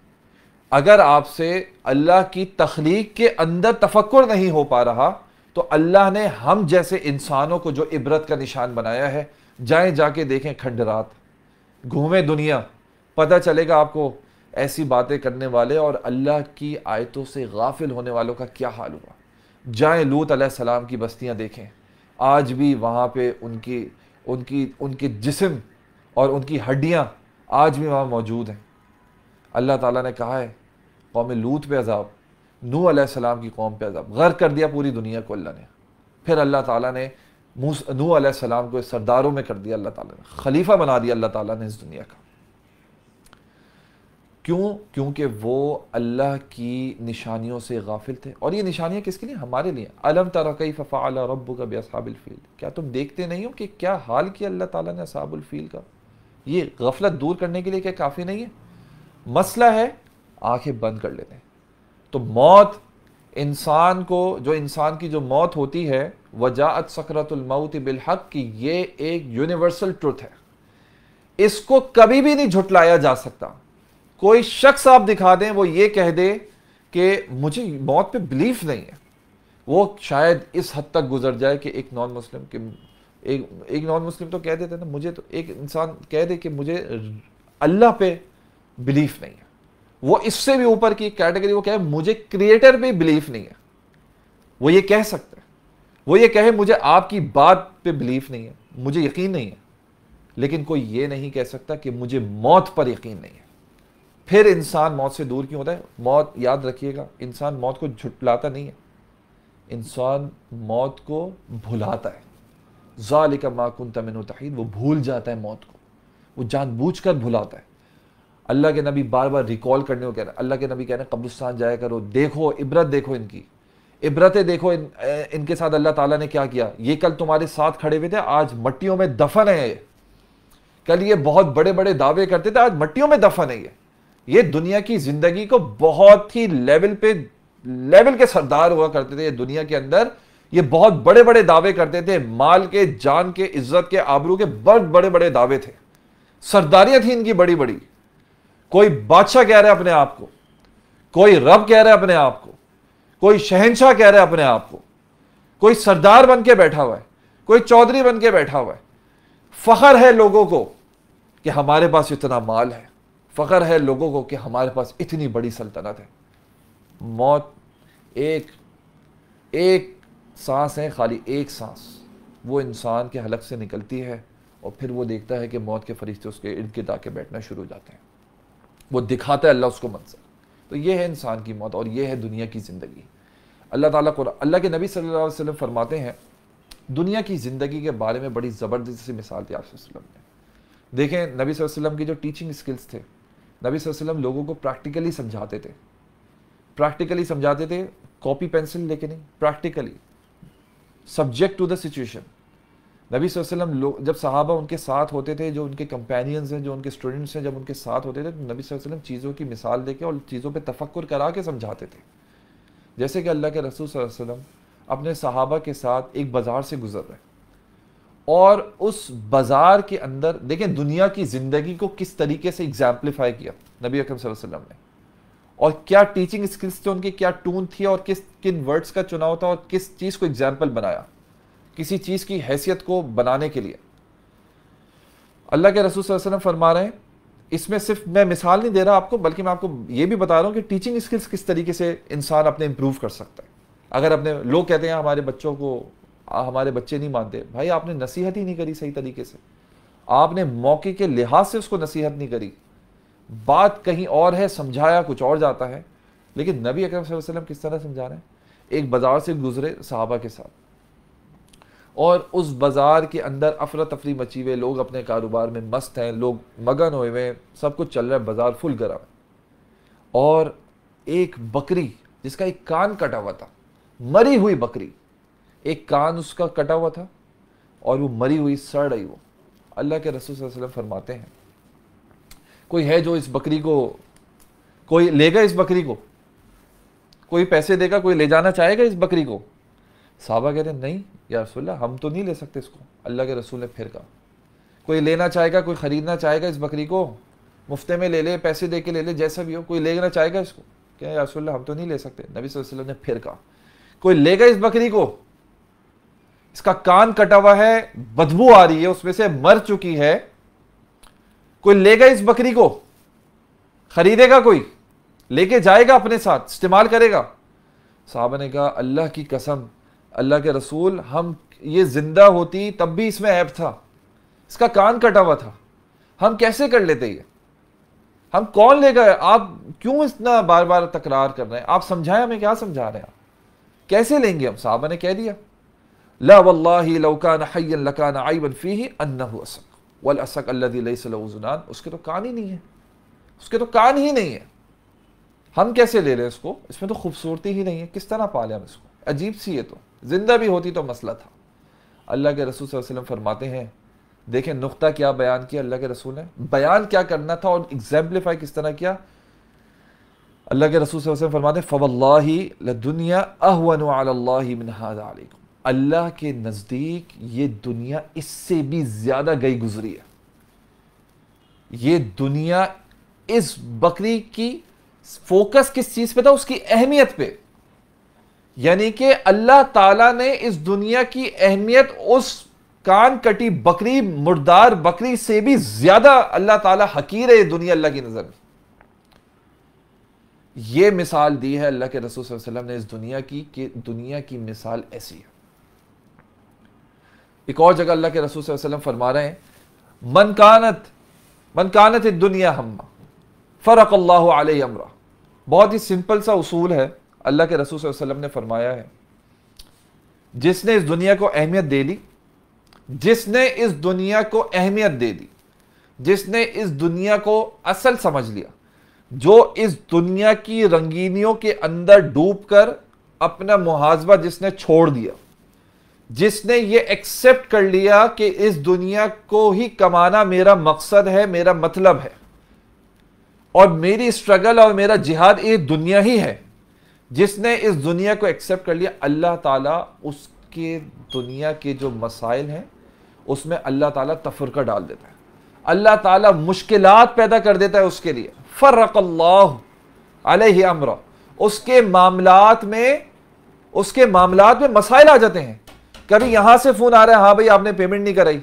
A: अगर आपसे अल्लाह की तखलीक के अंदर तफक्र नहीं हो पा रहा तो अल्लाह ने हम जैसे इंसानों को जो इबरत का निशान बनाया है जाए जाके देखें खंडरात घूमें दुनिया पता चलेगा आपको ऐसी बातें करने वाले और अल्लाह की आयतों से गाफिल होने वालों का क्या हाल हुआ जाएँ लूत सलाम की बस्तियां देखें आज भी वहाँ पे उनकी उनकी उनके जिसम और उनकी हड्डियाँ आज भी वहाँ मौजूद हैं अल्लाह ताला ने कहा है कौम लूत पे अजाब नू आसम की कौम पर अज़ब गर कर दिया पूरी दुनिया को अल्लाह ने फिर अल्लाह ताली ने नू आसम को सरदारों में कर दिया अल्लाह ताली ने खलीफा बना दिया अल्लाह ताली ने इस दुनिया का क्यों क्योंकि वो अल्लाह की निशानियों से गाफिल थे और ये निशानियाँ किसके लिए हमारे लिए अलम तरकई फ़फ़ा अला रब का बेसाबुलफ़ील क्या तुम देखते नहीं हो कि क्या हाल किया अल्लाह ताली ने असाबुलफ़ील का ये गफलत दूर करने के लिए क्या काफ़ी नहीं है मसला है आँखें बंद कर लेते हैं तो मौत इंसान को जो इंसान की जो मौत होती है वजात सकरतुलमौत बिलहक की ये एक यूनिवर्सल ट्रुथ है इसको कभी भी नहीं झुटलाया जा सकता कोई शख्स आप दिखा दें वो ये कह दे कि मुझे मौत पे बिलीफ नहीं है वो शायद इस हद तक गुजर जाए कि एक नॉन मुस्लिम के एक एक नॉन मुस्लिम तो कह देते ना मुझे तो एक इंसान कह दे कि मुझे अल्लाह पे बिलीफ नहीं है वो इससे भी ऊपर की कैटेगरी वो कहे मुझे क्रिएटर पे बिलीफ नहीं है वो ये कह सकता है वो ये कहे मुझे आपकी बात पे बिलीफ नहीं है मुझे यकीन नहीं है लेकिन कोई ये नहीं कह सकता कि मुझे मौत पर यकीन नहीं है फिर इंसान मौत से दूर क्यों होता है मौत याद रखिएगा इंसान मौत को झुटलाता नहीं है इंसान मौत को भुलाता है जालिका माकुन तमिन वो भूल जाता है मौत को वो जानबूझकर भुलाता है अल्लाह के नबी बार बार रिकॉल करने को कह रहे हैं अल्लाह के नबी कह रहे हैं कब्रिस्तान जाया करो देखो इबरत देखो इनकी इबरतें देखो इन, इनके साथ अल्लाह ताला ने क्या किया ये कल तुम्हारे साथ खड़े हुए थे आज मट्टियों में दफन है ये कल ये बहुत बड़े बड़े दावे करते थे आज मट्टियों में दफन है ये ये दुनिया की जिंदगी को बहुत ही लेवल पे लेवल के सरदार हुआ करते थे ये दुनिया के अंदर ये बहुत बड़े बड़े दावे करते थे माल के जान के इज्जत के आबरू के बहुत बड़े बड़े दावे थे सरदारियां थी इनकी बड़ी बड़ी कोई बादशाह कह रहा है अपने आप को कोई रब कह रहा है अपने आप को कोई शहनशाह कह रहा है अपने आप को कोई सरदार बन के बैठा हुआ है कोई चौधरी बन के बैठा हुआ है फ़ख्र है लोगों को कि हमारे पास इतना माल है फखर है लोगों को कि हमारे पास इतनी बड़ी सल्तनत है मौत एक एक सांस है खाली एक सांस वो इंसान के हलक से निकलती है और फिर वो देखता है कि मौत के फरिश्ते उसके इर्द गिर्द आके बैठना शुरू हो जाते हैं वो दिखाता है अल्लाह उसको मंजर तो ये है इंसान की मौत और ये है दुनिया की ज़िंदगी अल्लाह ताला को अल्लाह के नबी सल्लल्लाहु अलैहि वसल्लम फरमाते हैं दुनिया की ज़िंदगी के बारे में बड़ी ज़बरदस्त सी मिसाल दी आपने ने देखें नबी वसल्लम की जो टीचिंग स्किल्स थे नबी वसल्लम लोगों को प्रैक्टिकली समझाते थे प्रैक्टिकली समझाते थे कॉपी पेंसिल लेके नहीं practically subject to the situation नबी वसल्लम लोग जब सहाबा उनके साथ होते थे जो उनके कंपेनियंस हैं जो उनके स्टूडेंट्स हैं जब उनके साथ होते थे तो नबी वसल्लम चीज़ों की मिसाल देके और चीज़ों पे तफक्कुर करा के समझाते थे जैसे कि अल्लाह के रसूल वसल्लम अपने सहाबा के साथ एक बाज़ार से गुजर रहे और उस बाज़ार के अंदर देखें दुनिया की ज़िंदगी को किस तरीके से एग्जाम्प्लीफाई किया नबी सल वसम ने और क्या टीचिंग स्किल्स थे उनकी क्या टून थी और किस किन वर्ड्स का चुनाव था और किस चीज़ को एग्जाम्पल बनाया किसी चीज़ की हैसियत को बनाने के लिए अल्लाह के रसूल वसल्लम फरमा रहे हैं इसमें सिर्फ मैं मिसाल नहीं दे रहा आपको बल्कि मैं आपको ये भी बता रहा हूँ कि टीचिंग स्किल्स किस तरीके से इंसान अपने इम्प्रूव कर सकता है अगर अपने लोग कहते हैं हमारे बच्चों को हमारे बच्चे नहीं मानते भाई आपने नसीहत ही नहीं करी सही तरीके से आपने मौके के लिहाज से उसको नसीहत नहीं करी बात कहीं और है समझाया कुछ और जाता है लेकिन नबी अकरम वसल्लम किस तरह समझा रहे हैं एक बाजार से गुजरे साहबा के साथ और उस बाज़ार के अंदर अफरा तफरी मची हुई लोग अपने कारोबार में मस्त हैं लोग मगन हुए हुए सब कुछ चल रहा है बाज़ार फुल गरा है और एक बकरी जिसका एक कान कटा हुआ था मरी हुई बकरी एक कान उसका कटा हुआ था और वो मरी हुई सड़ रही वो अल्लाह के रसूल वसल्लम फरमाते हैं कोई है जो इस बकरी को कोई लेगा इस बकरी को कोई पैसे देगा कोई ले जाना चाहेगा इस बकरी को साहबा कहते नहीं या रसोल्ला हम तो नहीं ले सकते इसको अल्लाह के रसूल ने फिर कहा कोई लेना चाहेगा कोई ख़रीदना चाहेगा इस बकरी को मुफ्ते में ले ले पैसे दे के ले ले जैसा भी हो कोई लेना चाहेगा इसको क्या या रसोल्ला हम तो नहीं ले सकते नबी वसल्लम ने फिर कहा कोई लेगा इस बकरी को इसका कान कटा हुआ है बदबू आ रही है उसमें से मर चुकी है कोई लेगा इस बकरी को खरीदेगा कोई लेके जाएगा अपने साथ इस्तेमाल करेगा साहब ने कहा अल्लाह की कसम अल्लाह के रसूल हम ये ज़िंदा होती तब भी इसमें ऐप था इसका कान कटा हुआ था हम कैसे कर लेते ये हम कौन लेकर आप क्यों इतना बार बार तकरार कर रहे हैं आप समझाएं हमें क्या समझा रहे हैं आप कैसे लेंगे हम साहबा ने कह दिया ला लकान ही वल उसके तो कान ही नहीं है उसके तो कान ही नहीं है हम कैसे ले रहे हैं इसको इसमें तो खूबसूरती ही नहीं है किस तरह पाले हम इसको अजीब सी है तो ज़िंदा भी होती तो मसला था अल्लाह के रसूल वसल्लम फरमाते हैं देखें नुक्ता क्या बयान किया अल्लाह के रसूल ने बयान क्या करना था और एग्जाम्पलीफाई किस तरह किया अल्लाह के रसूल वसल्लम फरमाते फ़वल्ला अल्लाह के नज़दीक ये दुनिया इससे भी ज़्यादा गई गुजरी है ये दुनिया इस बकरी की फोकस किस चीज़ पे था उसकी अहमियत पे यानी कि अल्लाह ताला ने इस दुनिया की अहमियत उस कान कटी बकरी मुर्दार बकरी से भी ज्यादा अल्लाह ताला हकीर है दुनिया अल्लाह की नजर में यह मिसाल दी है अल्लाह के रसूल वसल्लम ने इस दुनिया की कि दुनिया की मिसाल ऐसी है एक और जगह अल्लाह के रसूल वसल्लम फरमा रहे हैं मनकानत मनकानत दुनिया हम फरक अल्लाह अमरा बहुत ही सिंपल सा उसूल है अल्लाह के रसूल वसल्लम ने फरमाया है जिसने इस दुनिया को अहमियत दे दी जिसने इस दुनिया को अहमियत दे दी जिसने इस दुनिया को असल समझ लिया जो इस दुनिया की रंगीनियों के अंदर डूब कर अपना मुहाजबा जिसने छोड़ दिया जिसने ये एक्सेप्ट कर लिया कि इस दुनिया को ही कमाना मेरा मकसद है मेरा मतलब है और मेरी स्ट्रगल और मेरा जिहाद ये दुनिया ही है जिसने इस दुनिया को एक्सेप्ट कर लिया अल्लाह ताला उसके दुनिया के जो मसाइल हैं उसमें अल्लाह ताला तफरका डाल देता है अल्लाह ताला मुश्किलात पैदा कर देता है उसके लिए फ़र्रक अलह अमरा उसके मामलात में उसके मामलात में मसाइल आ जाते हैं कभी यहाँ से फ़ोन आ रहा है हाँ भाई आपने पेमेंट नहीं कराई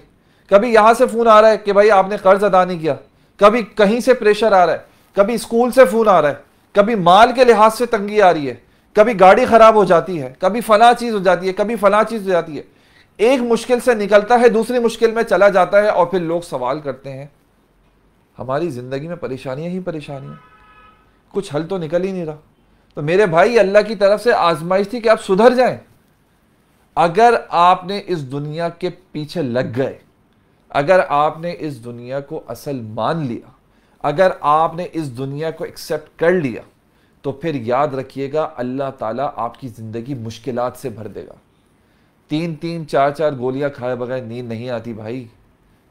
A: कभी यहाँ से फ़ोन आ रहा है कि भाई आपने कर्ज़ अदा नहीं किया कभी कहीं से प्रेशर आ रहा है कभी स्कूल से फ़ोन आ रहा है कभी माल के लिहाज से तंगी आ रही है कभी गाड़ी ख़राब हो जाती है कभी फ़ला चीज़ हो जाती है कभी फ़ला चीज़ हो जाती है एक मुश्किल से निकलता है दूसरी मुश्किल में चला जाता है और फिर लोग सवाल करते हैं हमारी ज़िंदगी में परेशानियां ही परेशानियां कुछ हल तो निकल ही नहीं रहा तो मेरे भाई अल्लाह की तरफ से आजमाइश थी कि आप सुधर जाएं अगर आपने इस दुनिया के पीछे लग गए अगर आपने इस दुनिया को असल मान लिया अगर आपने इस दुनिया को एक्सेप्ट कर लिया तो फिर याद रखिएगा अल्लाह ताला आपकी ज़िंदगी मुश्किल से भर देगा तीन तीन चार चार गोलियां खाए बगैर नींद नहीं आती भाई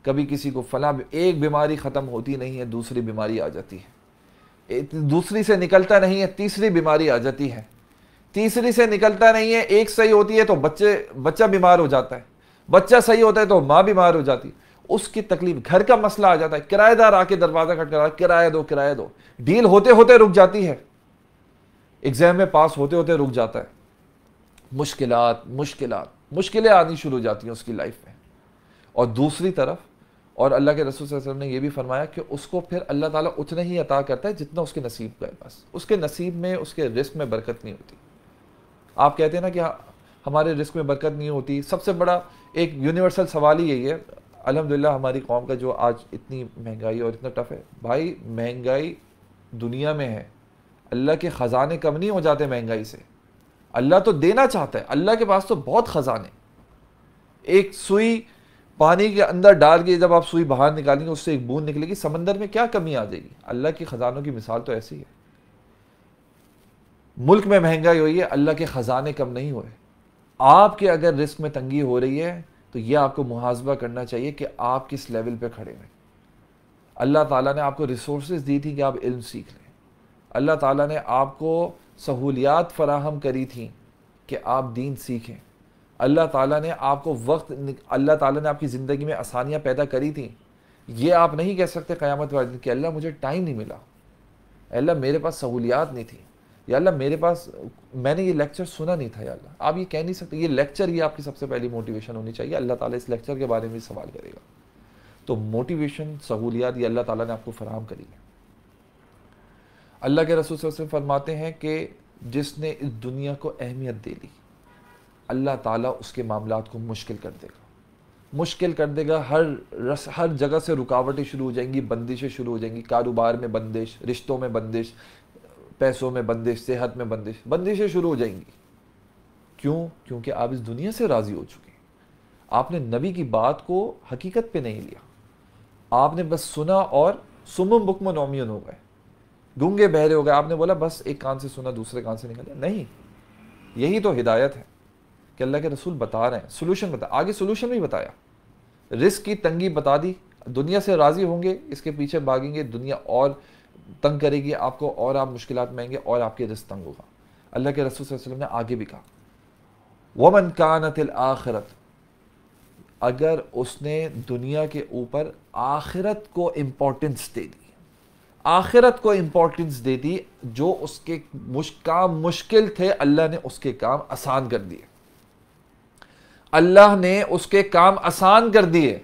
A: कभी किसी को फला एक बीमारी ख़त्म होती नहीं है दूसरी बीमारी आ जाती है दूसरी से निकलता नहीं है तीसरी बीमारी आ जाती है तीसरी से निकलता नहीं है एक सही होती है तो बच्चे बच्चा बीमार हो जाता है बच्चा सही होता है तो माँ बीमार हो जाती है उसकी तकलीफ घर का मसला आ जाता है किराएदार आके दरवाजा खटखड़ा किराया दो किराया दो डील होते होते रुक जाती है एग्जाम में पास होते होते रुक जाता है मुश्किल मुश्किल मुश्किलें आनी शुरू हो जाती हैं उसकी लाइफ में और दूसरी तरफ और अल्लाह के रसूल वसल्लम ने यह भी फरमाया कि उसको फिर अल्लाह ताला उतने ही अता करता है जितना उसके नसीब का है बस उसके नसीब में उसके रिस्क में बरकत नहीं होती आप कहते हैं ना कि हाँ, हमारे रिस्क में बरकत नहीं होती सबसे बड़ा एक यूनिवर्सल सवाल ही यही है अलहमदिल्ला हमारी कौम का जो आज इतनी महंगाई और इतना टफ है भाई महंगाई दुनिया में है अल्लाह के ख़जाने कम नहीं हो जाते महंगाई से अल्लाह तो देना चाहता है अल्लाह के पास तो बहुत ख़जाने एक सुई पानी के अंदर डाल के जब आप सुई बाहर निकालेंगे उससे एक बूंद निकलेगी समंदर में क्या कमी आ जाएगी अल्लाह के ख़जानों की मिसाल तो ऐसी है मुल्क में महंगाई हुई है अल्लाह के ख़जाने कम नहीं हुए आपके अगर रिस्क में तंगी हो रही है तो ये आपको मुहासबा करना चाहिए कि आप किस लेवल पे खड़े हैं अल्लाह ताला ने आपको रिसोर्स दी थी कि आप इल्म सीख लें अल्लाह ताला ने आपको सहूलियात फ़राहम करी थी कि आप दीन सीखें अल्लाह ताला ने आपको वक्त अल्लाह ताला ने आपकी ज़िंदगी में आसानियाँ पैदा करी थी ये आप नहीं कह सकते क़यामत वाले दिन कि अल्लाह मुझे टाइम नहीं मिला अल्लाह मेरे पास सहूलियात नहीं थी या मेरे पास मैंने ये लेक्चर सुना नहीं था या आप ये कह नहीं सकते ये लेक्चर ही आपकी सबसे पहली मोटिवेशन होनी चाहिए अल्लाह ताला इस लेक्चर के बारे में सवाल करेगा तो मोटिवेशन सहूलियात ये अल्लाह ताला ने आपको फराहम करी है अल्लाह के रसूल वसम फरमाते हैं कि जिसने इस दुनिया को अहमियत दे ली अल्लाह ताला उसके मामला को मुश्किल कर देगा मुश्किल कर देगा हर रस हर जगह से रुकावटें शुरू हो जाएंगी बंदिशें शुरू हो जाएंगी कारोबार में बंदिश रिश्तों में बंदिश पैसों में बंदिश सेहत में बंदिश बंदिशें शुरू हो जाएंगी क्यों क्योंकि आप इस दुनिया से राज़ी हो चुके हैं आपने नबी की बात को हकीकत पे नहीं लिया आपने बस सुना और सुमम बुकम नोमियन हो गए गुंगे बहरे हो गए आपने बोला बस एक कान से सुना दूसरे कान से निकल नहीं यही तो हिदायत है कि अल्लाह के रसूल बता रहे हैं सोल्यूशन बता आगे सोल्यूशन भी बताया रिस्क की तंगी बता दी दुनिया से राज़ी होंगे इसके पीछे भागेंगे दुनिया और तंग करेगी आपको और आप मुश्किल में आएंगे और आपके रिस्क तंग होगा अल्लाह के रसूल वसल्लम ने आगे भी कहा वमन कानत आखिरत अगर उसने दुनिया के ऊपर आखिरत को इम्पोर्टेंस दे दी आखिरत को इम्पोर्टेंस दे दी जो उसके मुश, काम मुश्किल थे अल्लाह ने उसके काम आसान कर दिए अल्लाह ने उसके काम आसान कर दिए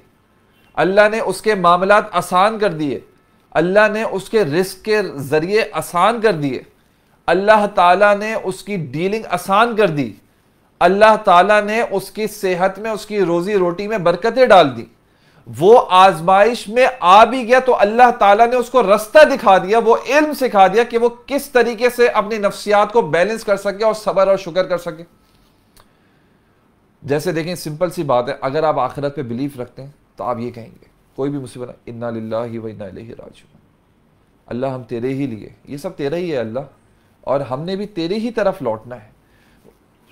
A: अल्लाह ने उसके मामला आसान कर दिए अल्लाह ने उसके रिस्क के ज़रिए आसान कर दिए अल्लाह ताला ने उसकी डीलिंग आसान कर दी अल्लाह ताला ने उसकी सेहत में उसकी रोज़ी रोटी में बरकतें डाल दी वो आजमाइश में आ भी गया तो अल्लाह ताला ने उसको रास्ता दिखा दिया वो इल्म सिखा दिया कि वो किस तरीके से अपनी नफ्सियात को बैलेंस कर सके और सबर और शुक्र कर सके जैसे देखें सिंपल सी बात है अगर आप आखिरत पे बिलीफ रखते हैं तो आप ये कहेंगे कोई भी मुसीबत इन्ना ही व इन्ना राज अल्लाह हम तेरे ही लिए ये सब तेरा ही है अल्लाह और हमने भी तेरे ही तरफ लौटना है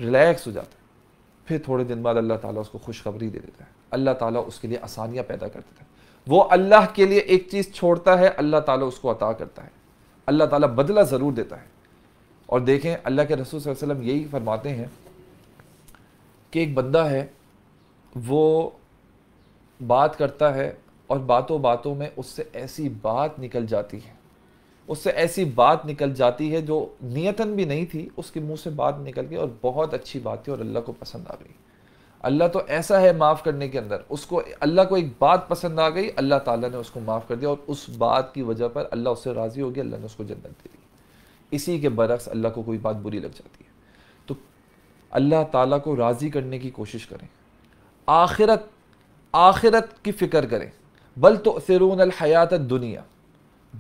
A: रिलैक्स हो जाता है फिर थोड़े दिन बाद अल्लाह ताला उसको खुशखबरी दे देता है अल्लाह ताला उसके लिए आसानियाँ पैदा कर देता है वो अल्लाह के लिए एक चीज़ छोड़ता है अल्लाह ताला उसको अता करता है अल्लाह ताला बदला ज़रूर देता है और देखें अल्लाह के रसूल वसम यही फरमाते हैं कि एक बंदा है वो बात करता है और बातों बातों में उससे ऐसी बात निकल जाती है उससे ऐसी बात निकल जाती है जो नियतन भी नहीं थी उसके मुंह से बात निकल गई और बहुत अच्छी बात थी और अल्लाह को पसंद आ गई अल्लाह तो ऐसा है माफ़ करने के अंदर उसको अल्लाह को एक बात पसंद आ गई अल्लाह ताला ने उसको माफ़ कर दिया और उस बात की वजह पर अल्लाह उससे राज़ी हो गया अल्लाह ने उसको जन्नत दे दी इसी के बरक्स अल्लाह को कोई बात बुरी लग जाती है तो अल्लाह ताला को राज़ी करने की कोशिश करें आखिरत आखिरत की फ़िक्र करें बल तो सरून हयात दुनिया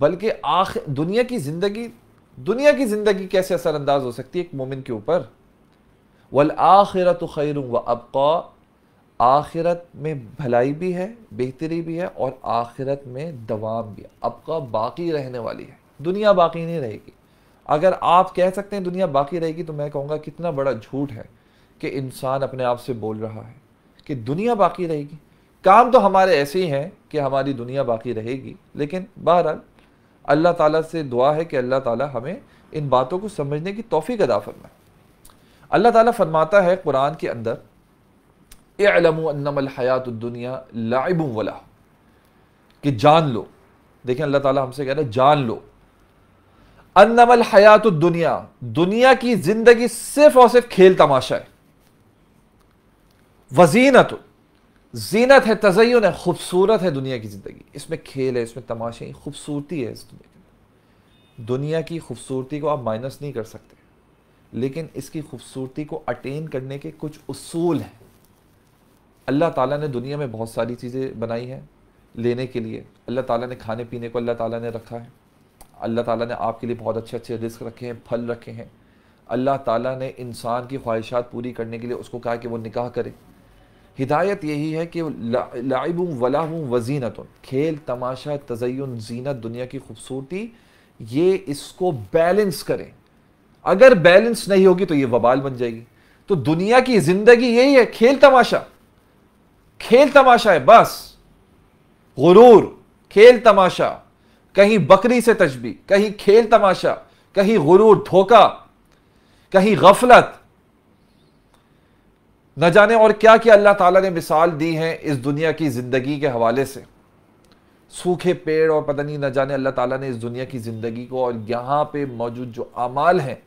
A: बल्कि आख दुनिया की ज़िंदगी दुनिया की ज़िंदगी कैसे असरअंदाज हो सकती है एक मोमिन के ऊपर वल आखिरत खैर व अबका आखिरत में भलाई भी है बेहतरी भी है और आखिरत में दवाम भी है अबका बाकी रहने वाली है दुनिया बाकी नहीं रहेगी अगर आप कह सकते हैं दुनिया बाकी रहेगी तो मैं कहूँगा कितना बड़ा झूठ है कि इंसान अपने आप से बोल रहा है कि दुनिया बाकी रहेगी काम तो हमारे ऐसे ही हैं कि हमारी दुनिया बाकी रहेगी लेकिन बहरहाल अल्लाह ताला से दुआ है कि अल्लाह ताला हमें इन बातों को समझने की तोफ़ी अदा फरमाए अल्लाह ताला फरमाता है कुरान के अंदर हयात दुनिया लाइब वला कि जान लो देखें अल्लाह ताला हमसे कह रहे जान लो अन्नमल हयात दुनिया दुनिया की जिंदगी सिर्फ और सिर्फ खेल तमाशा है वजीनत जीनत है तजयन है खूबसूरत है दुनिया की ज़िंदगी इसमें खेल है इसमें तमाशे हैं खूबसूरती है इस दुनिया के दुनिया की खूबसूरती को आप माइनस नहीं कर सकते लेकिन इसकी खूबसूरती को अटेन करने के कुछ असूल हैं अल्लाह ताला ने दुनिया में बहुत सारी चीज़ें बनाई हैं लेने के लिए अल्लाह ताला ने खाने पीने को अल्लाह ताला ने रखा है अल्लाह ताला ने आपके लिए बहुत अच्छे अच्छे रिस्क रखे हैं फल रखे हैं अल्लाह ताला ने इंसान की ख्वाहिशात पूरी करने के लिए उसको कहा कि वो निकाह करे हिदायत यही है कि लाइब वलाह वजीनत खेल तमाशा तजयन जीनत दुनिया की खूबसूरती ये इसको बैलेंस करें अगर बैलेंस नहीं होगी तो ये वबाल बन जाएगी तो दुनिया की जिंदगी यही है खेल तमाशा खेल तमाशा है बस गुरूर खेल तमाशा कहीं बकरी से तजबी कहीं खेल तमाशा कहीं गुरूर धोखा कहीं गफलत न जाने और क्या क्या अल्लाह ताला ने मिसाल दी है इस दुनिया की ज़िंदगी के हवाले से सूखे पेड़ और पता नहीं न जाने अल्लाह ताला ने इस दुनिया की ज़िंदगी को और यहाँ पे मौजूद जो अमाल हैं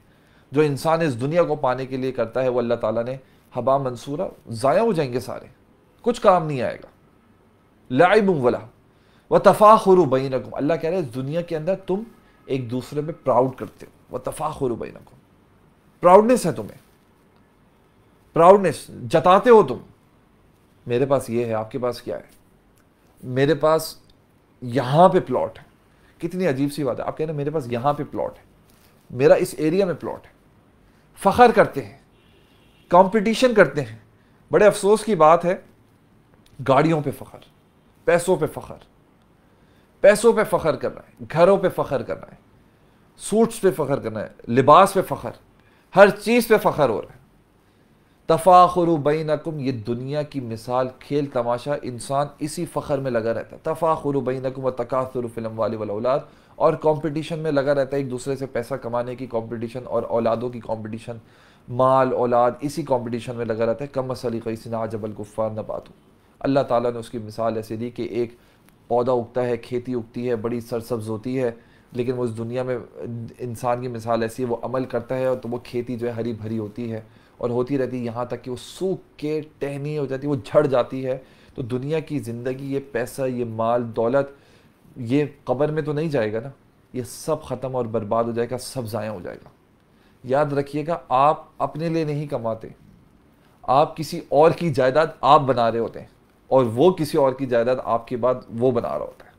A: जो इंसान इस दुनिया को पाने के लिए करता है वो अल्लाह ताला ने हबा मंसूरा ज़ाया हो जाएंगे सारे कुछ काम नहीं आएगा लाइब वाला व बही बैनकुम अल्लाह कह रहे हैं इस दुनिया के अंदर तुम एक दूसरे में प्राउड करते हो व तफ़ाखुरु बैनकुम प्राउडनेस है तुम्हें प्राउडनेस जताते हो तुम मेरे पास ये है आपके पास क्या है मेरे पास यहाँ पे प्लॉट है कितनी अजीब सी बात है आप कह रहे हैं मेरे पास यहाँ पे प्लॉट है मेरा इस एरिया में प्लॉट है फ़खर करते हैं कंपटीशन करते हैं बड़े अफसोस की बात है गाड़ियों पे फ़खर पैसों पे फ़खर पैसों पे फ़खर करना है घरों पे फ़खर करना है सूट्स पे फ़खर करना है लिबास पे फ़खर हर चीज़ पे फ़खर हो रहा है तफ़ाखर बैनकुम ये दुनिया की मिसाल खेल तमाशा इंसान इसी फ़खर में लगा रहता है तफ़ाखर बैनकुम व फिल्म वाले वलाद और कंपटीशन में लगा रहता है एक दूसरे से पैसा कमाने की कंपटीशन और औलादों की कंपटीशन माल औलाद इसी कंपटीशन में लगा रहता है कम असली कैसी न गुफ़ार हो अल्लाह ताला ने उसकी मिसाल ऐसे दी कि एक पौधा उगता है खेती उगती है बड़ी सरसब्ज होती है लेकिन वो इस दुनिया में इंसान की मिसाल ऐसी है वो अमल करता है तो वो खेती जो है हरी भरी होती है और होती रहती है यहाँ तक कि वो सूख के टहनी हो जाती है वो झड़ जाती है तो दुनिया की ज़िंदगी ये पैसा ये माल दौलत ये कब्र में तो नहीं जाएगा ना ये सब ख़त्म और बर्बाद हो जाएगा सब ज़ाया हो जाएगा याद रखिएगा आप अपने लिए नहीं कमाते आप किसी और की जायदाद आप बना रहे होते हैं और वो किसी और की जायदाद आपके बाद वो बना रहा होता है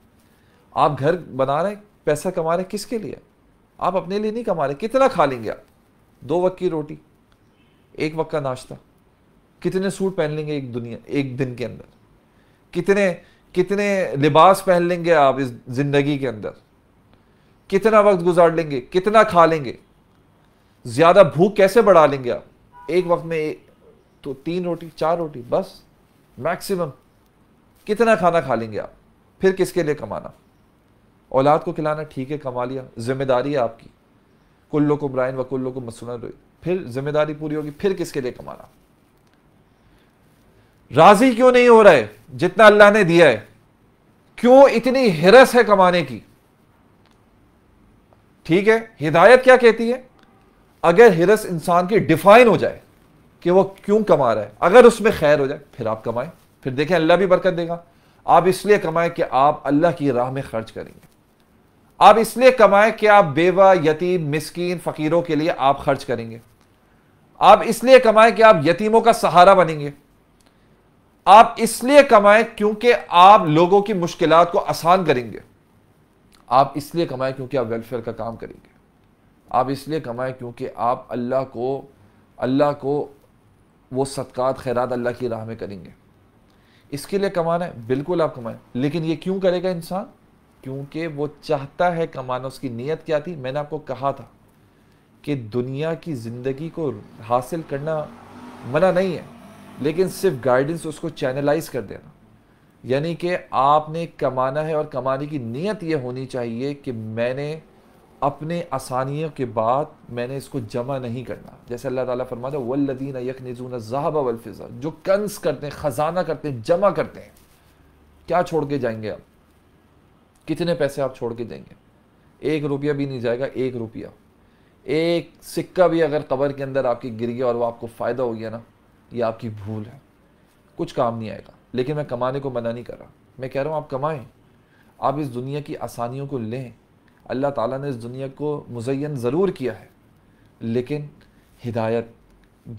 A: आप घर बना रहे पैसा कमा रहे किसके लिए आप अपने लिए नहीं कमा रहे कितना खा लेंगे आप दो वक्त की रोटी एक वक्त का नाश्ता कितने सूट पहन लेंगे एक दुनिया एक दिन के अंदर कितने कितने लिबास पहन लेंगे आप इस जिंदगी के अंदर कितना वक्त गुजार लेंगे कितना खा लेंगे ज़्यादा भूख कैसे बढ़ा लेंगे आप एक वक्त में एक, तो तीन रोटी चार रोटी बस मैक्सिमम कितना खाना खा लेंगे आप फिर किसके लिए कमाना औलाद को खिलाना ठीक है कमा लिया जिम्मेदारी है आपकी कुल्लो को ब्राइन व कुल्लो को मसूना रोई फिर जिम्मेदारी पूरी होगी फिर किसके लिए कमाना राजी क्यों नहीं हो रहा है जितना अल्लाह ने दिया है क्यों इतनी हिरस है कमाने की ठीक है हिदायत क्या कहती है अगर हिरस इंसान की डिफाइन हो जाए कि वो क्यों कमा रहा है अगर उसमें खैर हो जाए फिर आप कमाएं फिर देखें अल्लाह भी बरकत देगा आप इसलिए कमाएं कि आप अल्लाह की राह में खर्च करेंगे आप इसलिए कमाएं कि आप बेवा यतीम मिस्किन फ़कीरों के लिए आप खर्च करेंगे आप इसलिए कमाएं कि आप यतीमों का सहारा बनेंगे आप इसलिए कमाएं क्योंकि आप लोगों की मुश्किल को आसान करेंगे आप इसलिए कमाएं क्योंकि आप वेलफेयर का काम करेंगे आप इसलिए कमाएं क्योंकि आप अल्लाह को अल्लाह को वो सदक़ात खैरात अल्लाह की राह में करेंगे इसके लिए कमाना है बिल्कुल आप कमाएं लेकिन ये क्यों करेगा इंसान क्योंकि वो चाहता है कमाना उसकी नीयत क्या थी मैंने आपको कहा था कि दुनिया की ज़िंदगी को हासिल करना मना नहीं है लेकिन सिर्फ गाइडेंस उसको चैनलाइज कर देना यानी कि आपने कमाना है और कमाने की नीयत ये होनी चाहिए कि मैंने अपने आसानियों के बाद मैंने इसको जमा नहीं करना जैसे अल्लाह ताला फरमाता वल्लदीन यखनिजून जहाबा वलफिज़ा जो कंस करते हैं ख़जाना करते हैं जमा करते हैं क्या छोड़ के जाएंगे आप कितने पैसे आप छोड़ के जाएंगे एक रुपया भी नहीं जाएगा एक रुपया एक सिक्का भी अगर कबर के अंदर आपकी गिर गया और वो आपको फ़ायदा हो गया ना ये आपकी भूल है कुछ काम नहीं आएगा लेकिन मैं कमाने को मना नहीं कर रहा मैं कह रहा हूँ आप कमाएँ आप इस दुनिया की आसानियों को लें अल्लाह ताला ने इस दुनिया को मुजैन ज़रूर किया है लेकिन हिदायत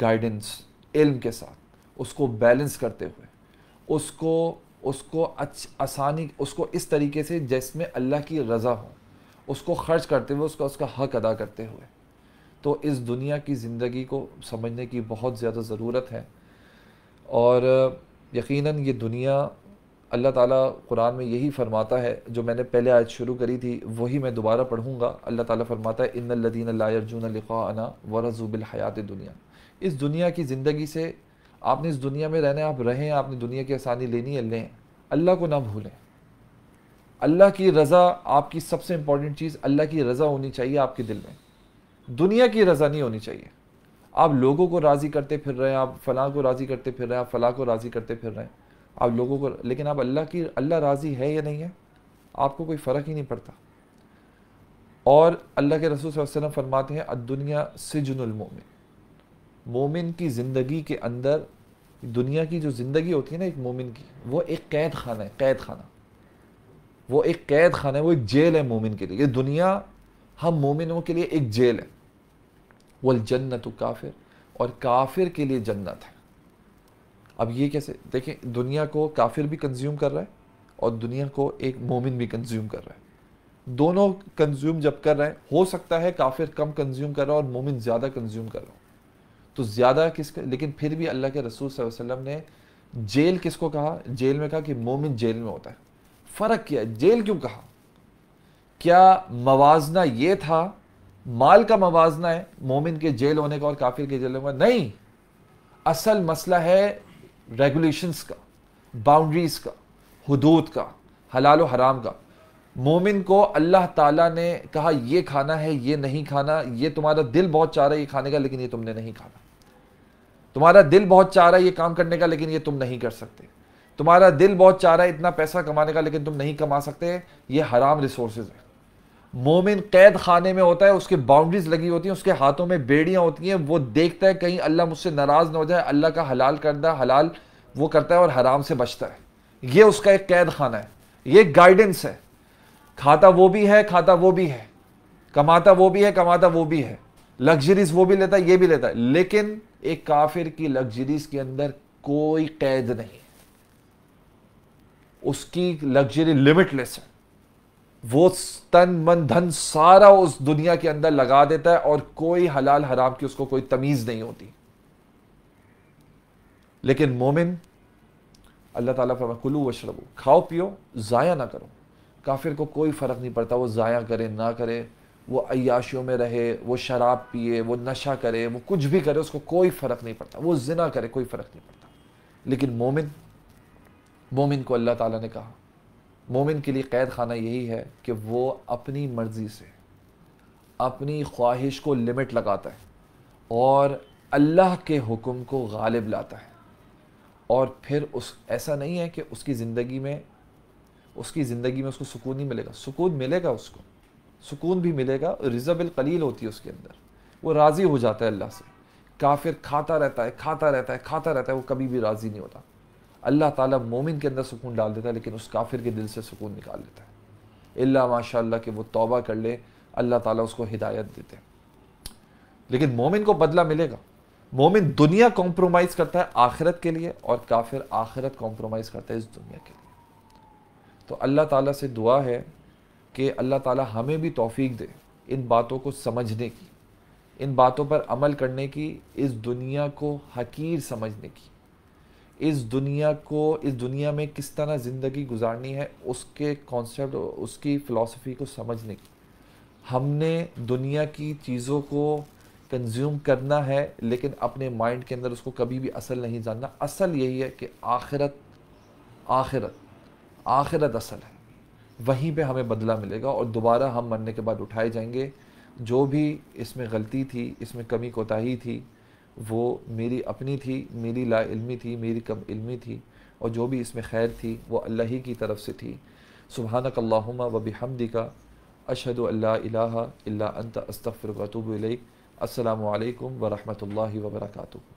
A: गाइडेंस इल्म के साथ उसको बैलेंस करते हुए उसको उसको अच्छ आसानी उसको इस तरीके से जिसमें अल्लाह की रज़ा हो उसको ख़र्च करते हुए उसका उसका हक अदा करते हुए तो इस दुनिया की ज़िंदगी को समझने की बहुत ज़्यादा ज़रूरत है और यकीनन ये दुनिया अल्लाह ताला कुरान में यही फरमाता है जो मैंने पहले आज शुरू करी थी वही मैं दोबारा पढ़ूंगा अल्लाह ताला फरमाता है इन लदीन अर्जुन लिखाना वरजूबिल हयात दुनिया इस दुनिया की ज़िंदगी से आपने इस दुनिया में रहना आप रहें आपने दुनिया की आसानी लेनी है लें अल्लाह को ना भूलें अल्लाह की रज़ा आपकी सबसे इम्पॉर्टेंट चीज़ अल्लाह की रज़ा होनी चाहिए आपके दिल में दुनिया की रजा नहीं होनी चाहिए आप लोगों को राज़ी करते फिर रहे हैं आप फलां को राज़ी करते फिर रहे हैं आप फलां को राज़ी करते फिर रहे हैं आप लोगों को लेकिन आप अल्लाह की अल्लाह राज़ी है या नहीं है आपको कोई फ़र्क ही नहीं पड़ता और अल्लाह के रसूल वसल्लम फरमाते हैं दुनिया सिजनमोमिन मोमिन की ज़िंदगी के अंदर दुनिया की जो ज़िंदगी होती है ना एक मोमिन की वो एक कैद खाना है कैद खाना वो एक कैद खाना है वो एक जेल है मोमिन के लिए ये दुनिया हम मोमिनों के लिए एक जेल है वल जन्नत काफिर और काफिर के लिए जन्नत है अब ये कैसे देखें दुनिया को काफिर भी कंज्यूम कर रहा है और दुनिया को एक मोमिन भी कंज्यूम कर रहा है दोनों कंज्यूम जब कर रहे हैं हो सकता है काफिर कम कंज्यूम कर रहा है और मोमिन ज़्यादा कंज्यूम कर रहा हो तो ज़्यादा किस लेकिन फिर भी अल्लाह के रसूल वसल्लम ने जेल किसको कहा जेल में कहा कि मोमिन जेल में होता है फ़र्क किया जेल क्यों कहा क्या मवाजना ये था माल का मवाजना है मोमिन के जेल होने का और काफिर के जेल होने का नहीं असल मसला है रेगुलेशंस का बाउंड्रीज का हदूद का हलाल और हराम का मोमिन को अल्लाह ताला ने कहा ये खाना है ये नहीं खाना ये तुम्हारा दिल बहुत चाह रहा है ये खाने का लेकिन ये तुमने नहीं खाना तुम्हारा दिल बहुत चाह रहा है ये काम करने का लेकिन ये तुम नहीं कर सकते तुम्हारा दिल बहुत चाह रहा है इतना पैसा कमाने का लेकिन तुम नहीं कमा सकते ये हराम रिसोर्सेज है मोमिन कैद खाने में होता है उसके बाउंड्रीज लगी होती हैं उसके हाथों में बेड़ियाँ होती हैं वो देखता है कहीं अल्लाह मुझसे नाराज़ ना हो जाए अल्लाह का हलाल करता है हलाल वो करता है और हराम से बचता है ये उसका एक कैद खाना है ये गाइडेंस है खाता वो भी है खाता वो भी है कमाता वो भी है कमाता वो भी है लग्जरीज वो भी लेता है ये भी लेता है लेकिन एक काफिर की लग्जरीज के अंदर कोई कैद नहीं उसकी लग्जरी लिमिटलेस है वो तन मन धन सारा उस दुनिया के अंदर लगा देता है और कोई हलाल हराम की उसको कोई तमीज नहीं होती लेकिन मोमिन अल्लाह ताला फरमा कुलू वशरबू खाओ पियो ज़ाया ना करो काफिर को कोई फ़र्क नहीं पड़ता वो ज़ाया करे ना करे वो अयाशियों में रहे वो शराब पिए वो नशा करे वो कुछ भी करे उसको कोई फ़र्क नहीं पड़ता वो जिना करे कोई फ़र्क नहीं पड़ता लेकिन मोमिन मोमिन को अल्लाह ताला ने कहा मोमिन के लिए कैद खाना यही है कि वो अपनी मर्ज़ी से अपनी ख्वाहिश को लिमिट लगाता है और अल्लाह के हुक्म को गालिब लाता है और फिर उस ऐसा नहीं है कि उसकी ज़िंदगी में उसकी ज़िंदगी में उसको सुकून नहीं मिलेगा सुकून मिलेगा उसको सुकून भी मिलेगा रिजबल कलील होती है उसके अंदर वो राज़ी हो जाता है अल्लाह से काफिर खाता रहता है खाता रहता है खाता रहता है वो कभी भी राज़ी नहीं होता अल्लाह ताला मोमिन के अंदर सुकून डाल देता है लेकिन उस काफिर के दिल से सुकून निकाल देता है इल्ला माशा कि वो तौबा कर ले अल्लाह ताला उसको हिदायत देते हैं लेकिन मोमिन को बदला मिलेगा मोमिन दुनिया कॉम्प्रोमाइज़ करता है आखिरत के लिए और काफिर आखिरत कॉम्प्रोमाइज़ करता है इस दुनिया के लिए तो अल्लाह ताला से दुआ है कि अल्लाह ताला हमें भी तौफीक दे इन बातों को समझने की इन बातों पर अमल करने की इस दुनिया को हकीर समझने की इस दुनिया को इस दुनिया में किस तरह ज़िंदगी गुजारनी है उसके कॉन्सेप्ट उसकी फ़िलासफ़ी को समझने की हमने दुनिया की चीज़ों को कंज्यूम करना है लेकिन अपने माइंड के अंदर उसको कभी भी असल नहीं जानना असल यही है कि आखिरत आखिरत आखिरत असल है वहीं पे हमें बदला मिलेगा और दोबारा हम मरने के बाद उठाए जाएंगे जो भी इसमें गलती थी इसमें कमी कोताही थी वो मेरी अपनी थी मेरी ला इल्मी थी मेरी कम इल्मी थी और जो भी इसमें खैर थी वो अल्लाह ही की तरफ से थी सुबहानक अल्लाहुम्मा व बिहमदिका अशहद अल्ला अंत अस्तफ़र वतूब अलैक अस्सलाम वालेकुम व रहमतुल्लाहि व बरकातुहू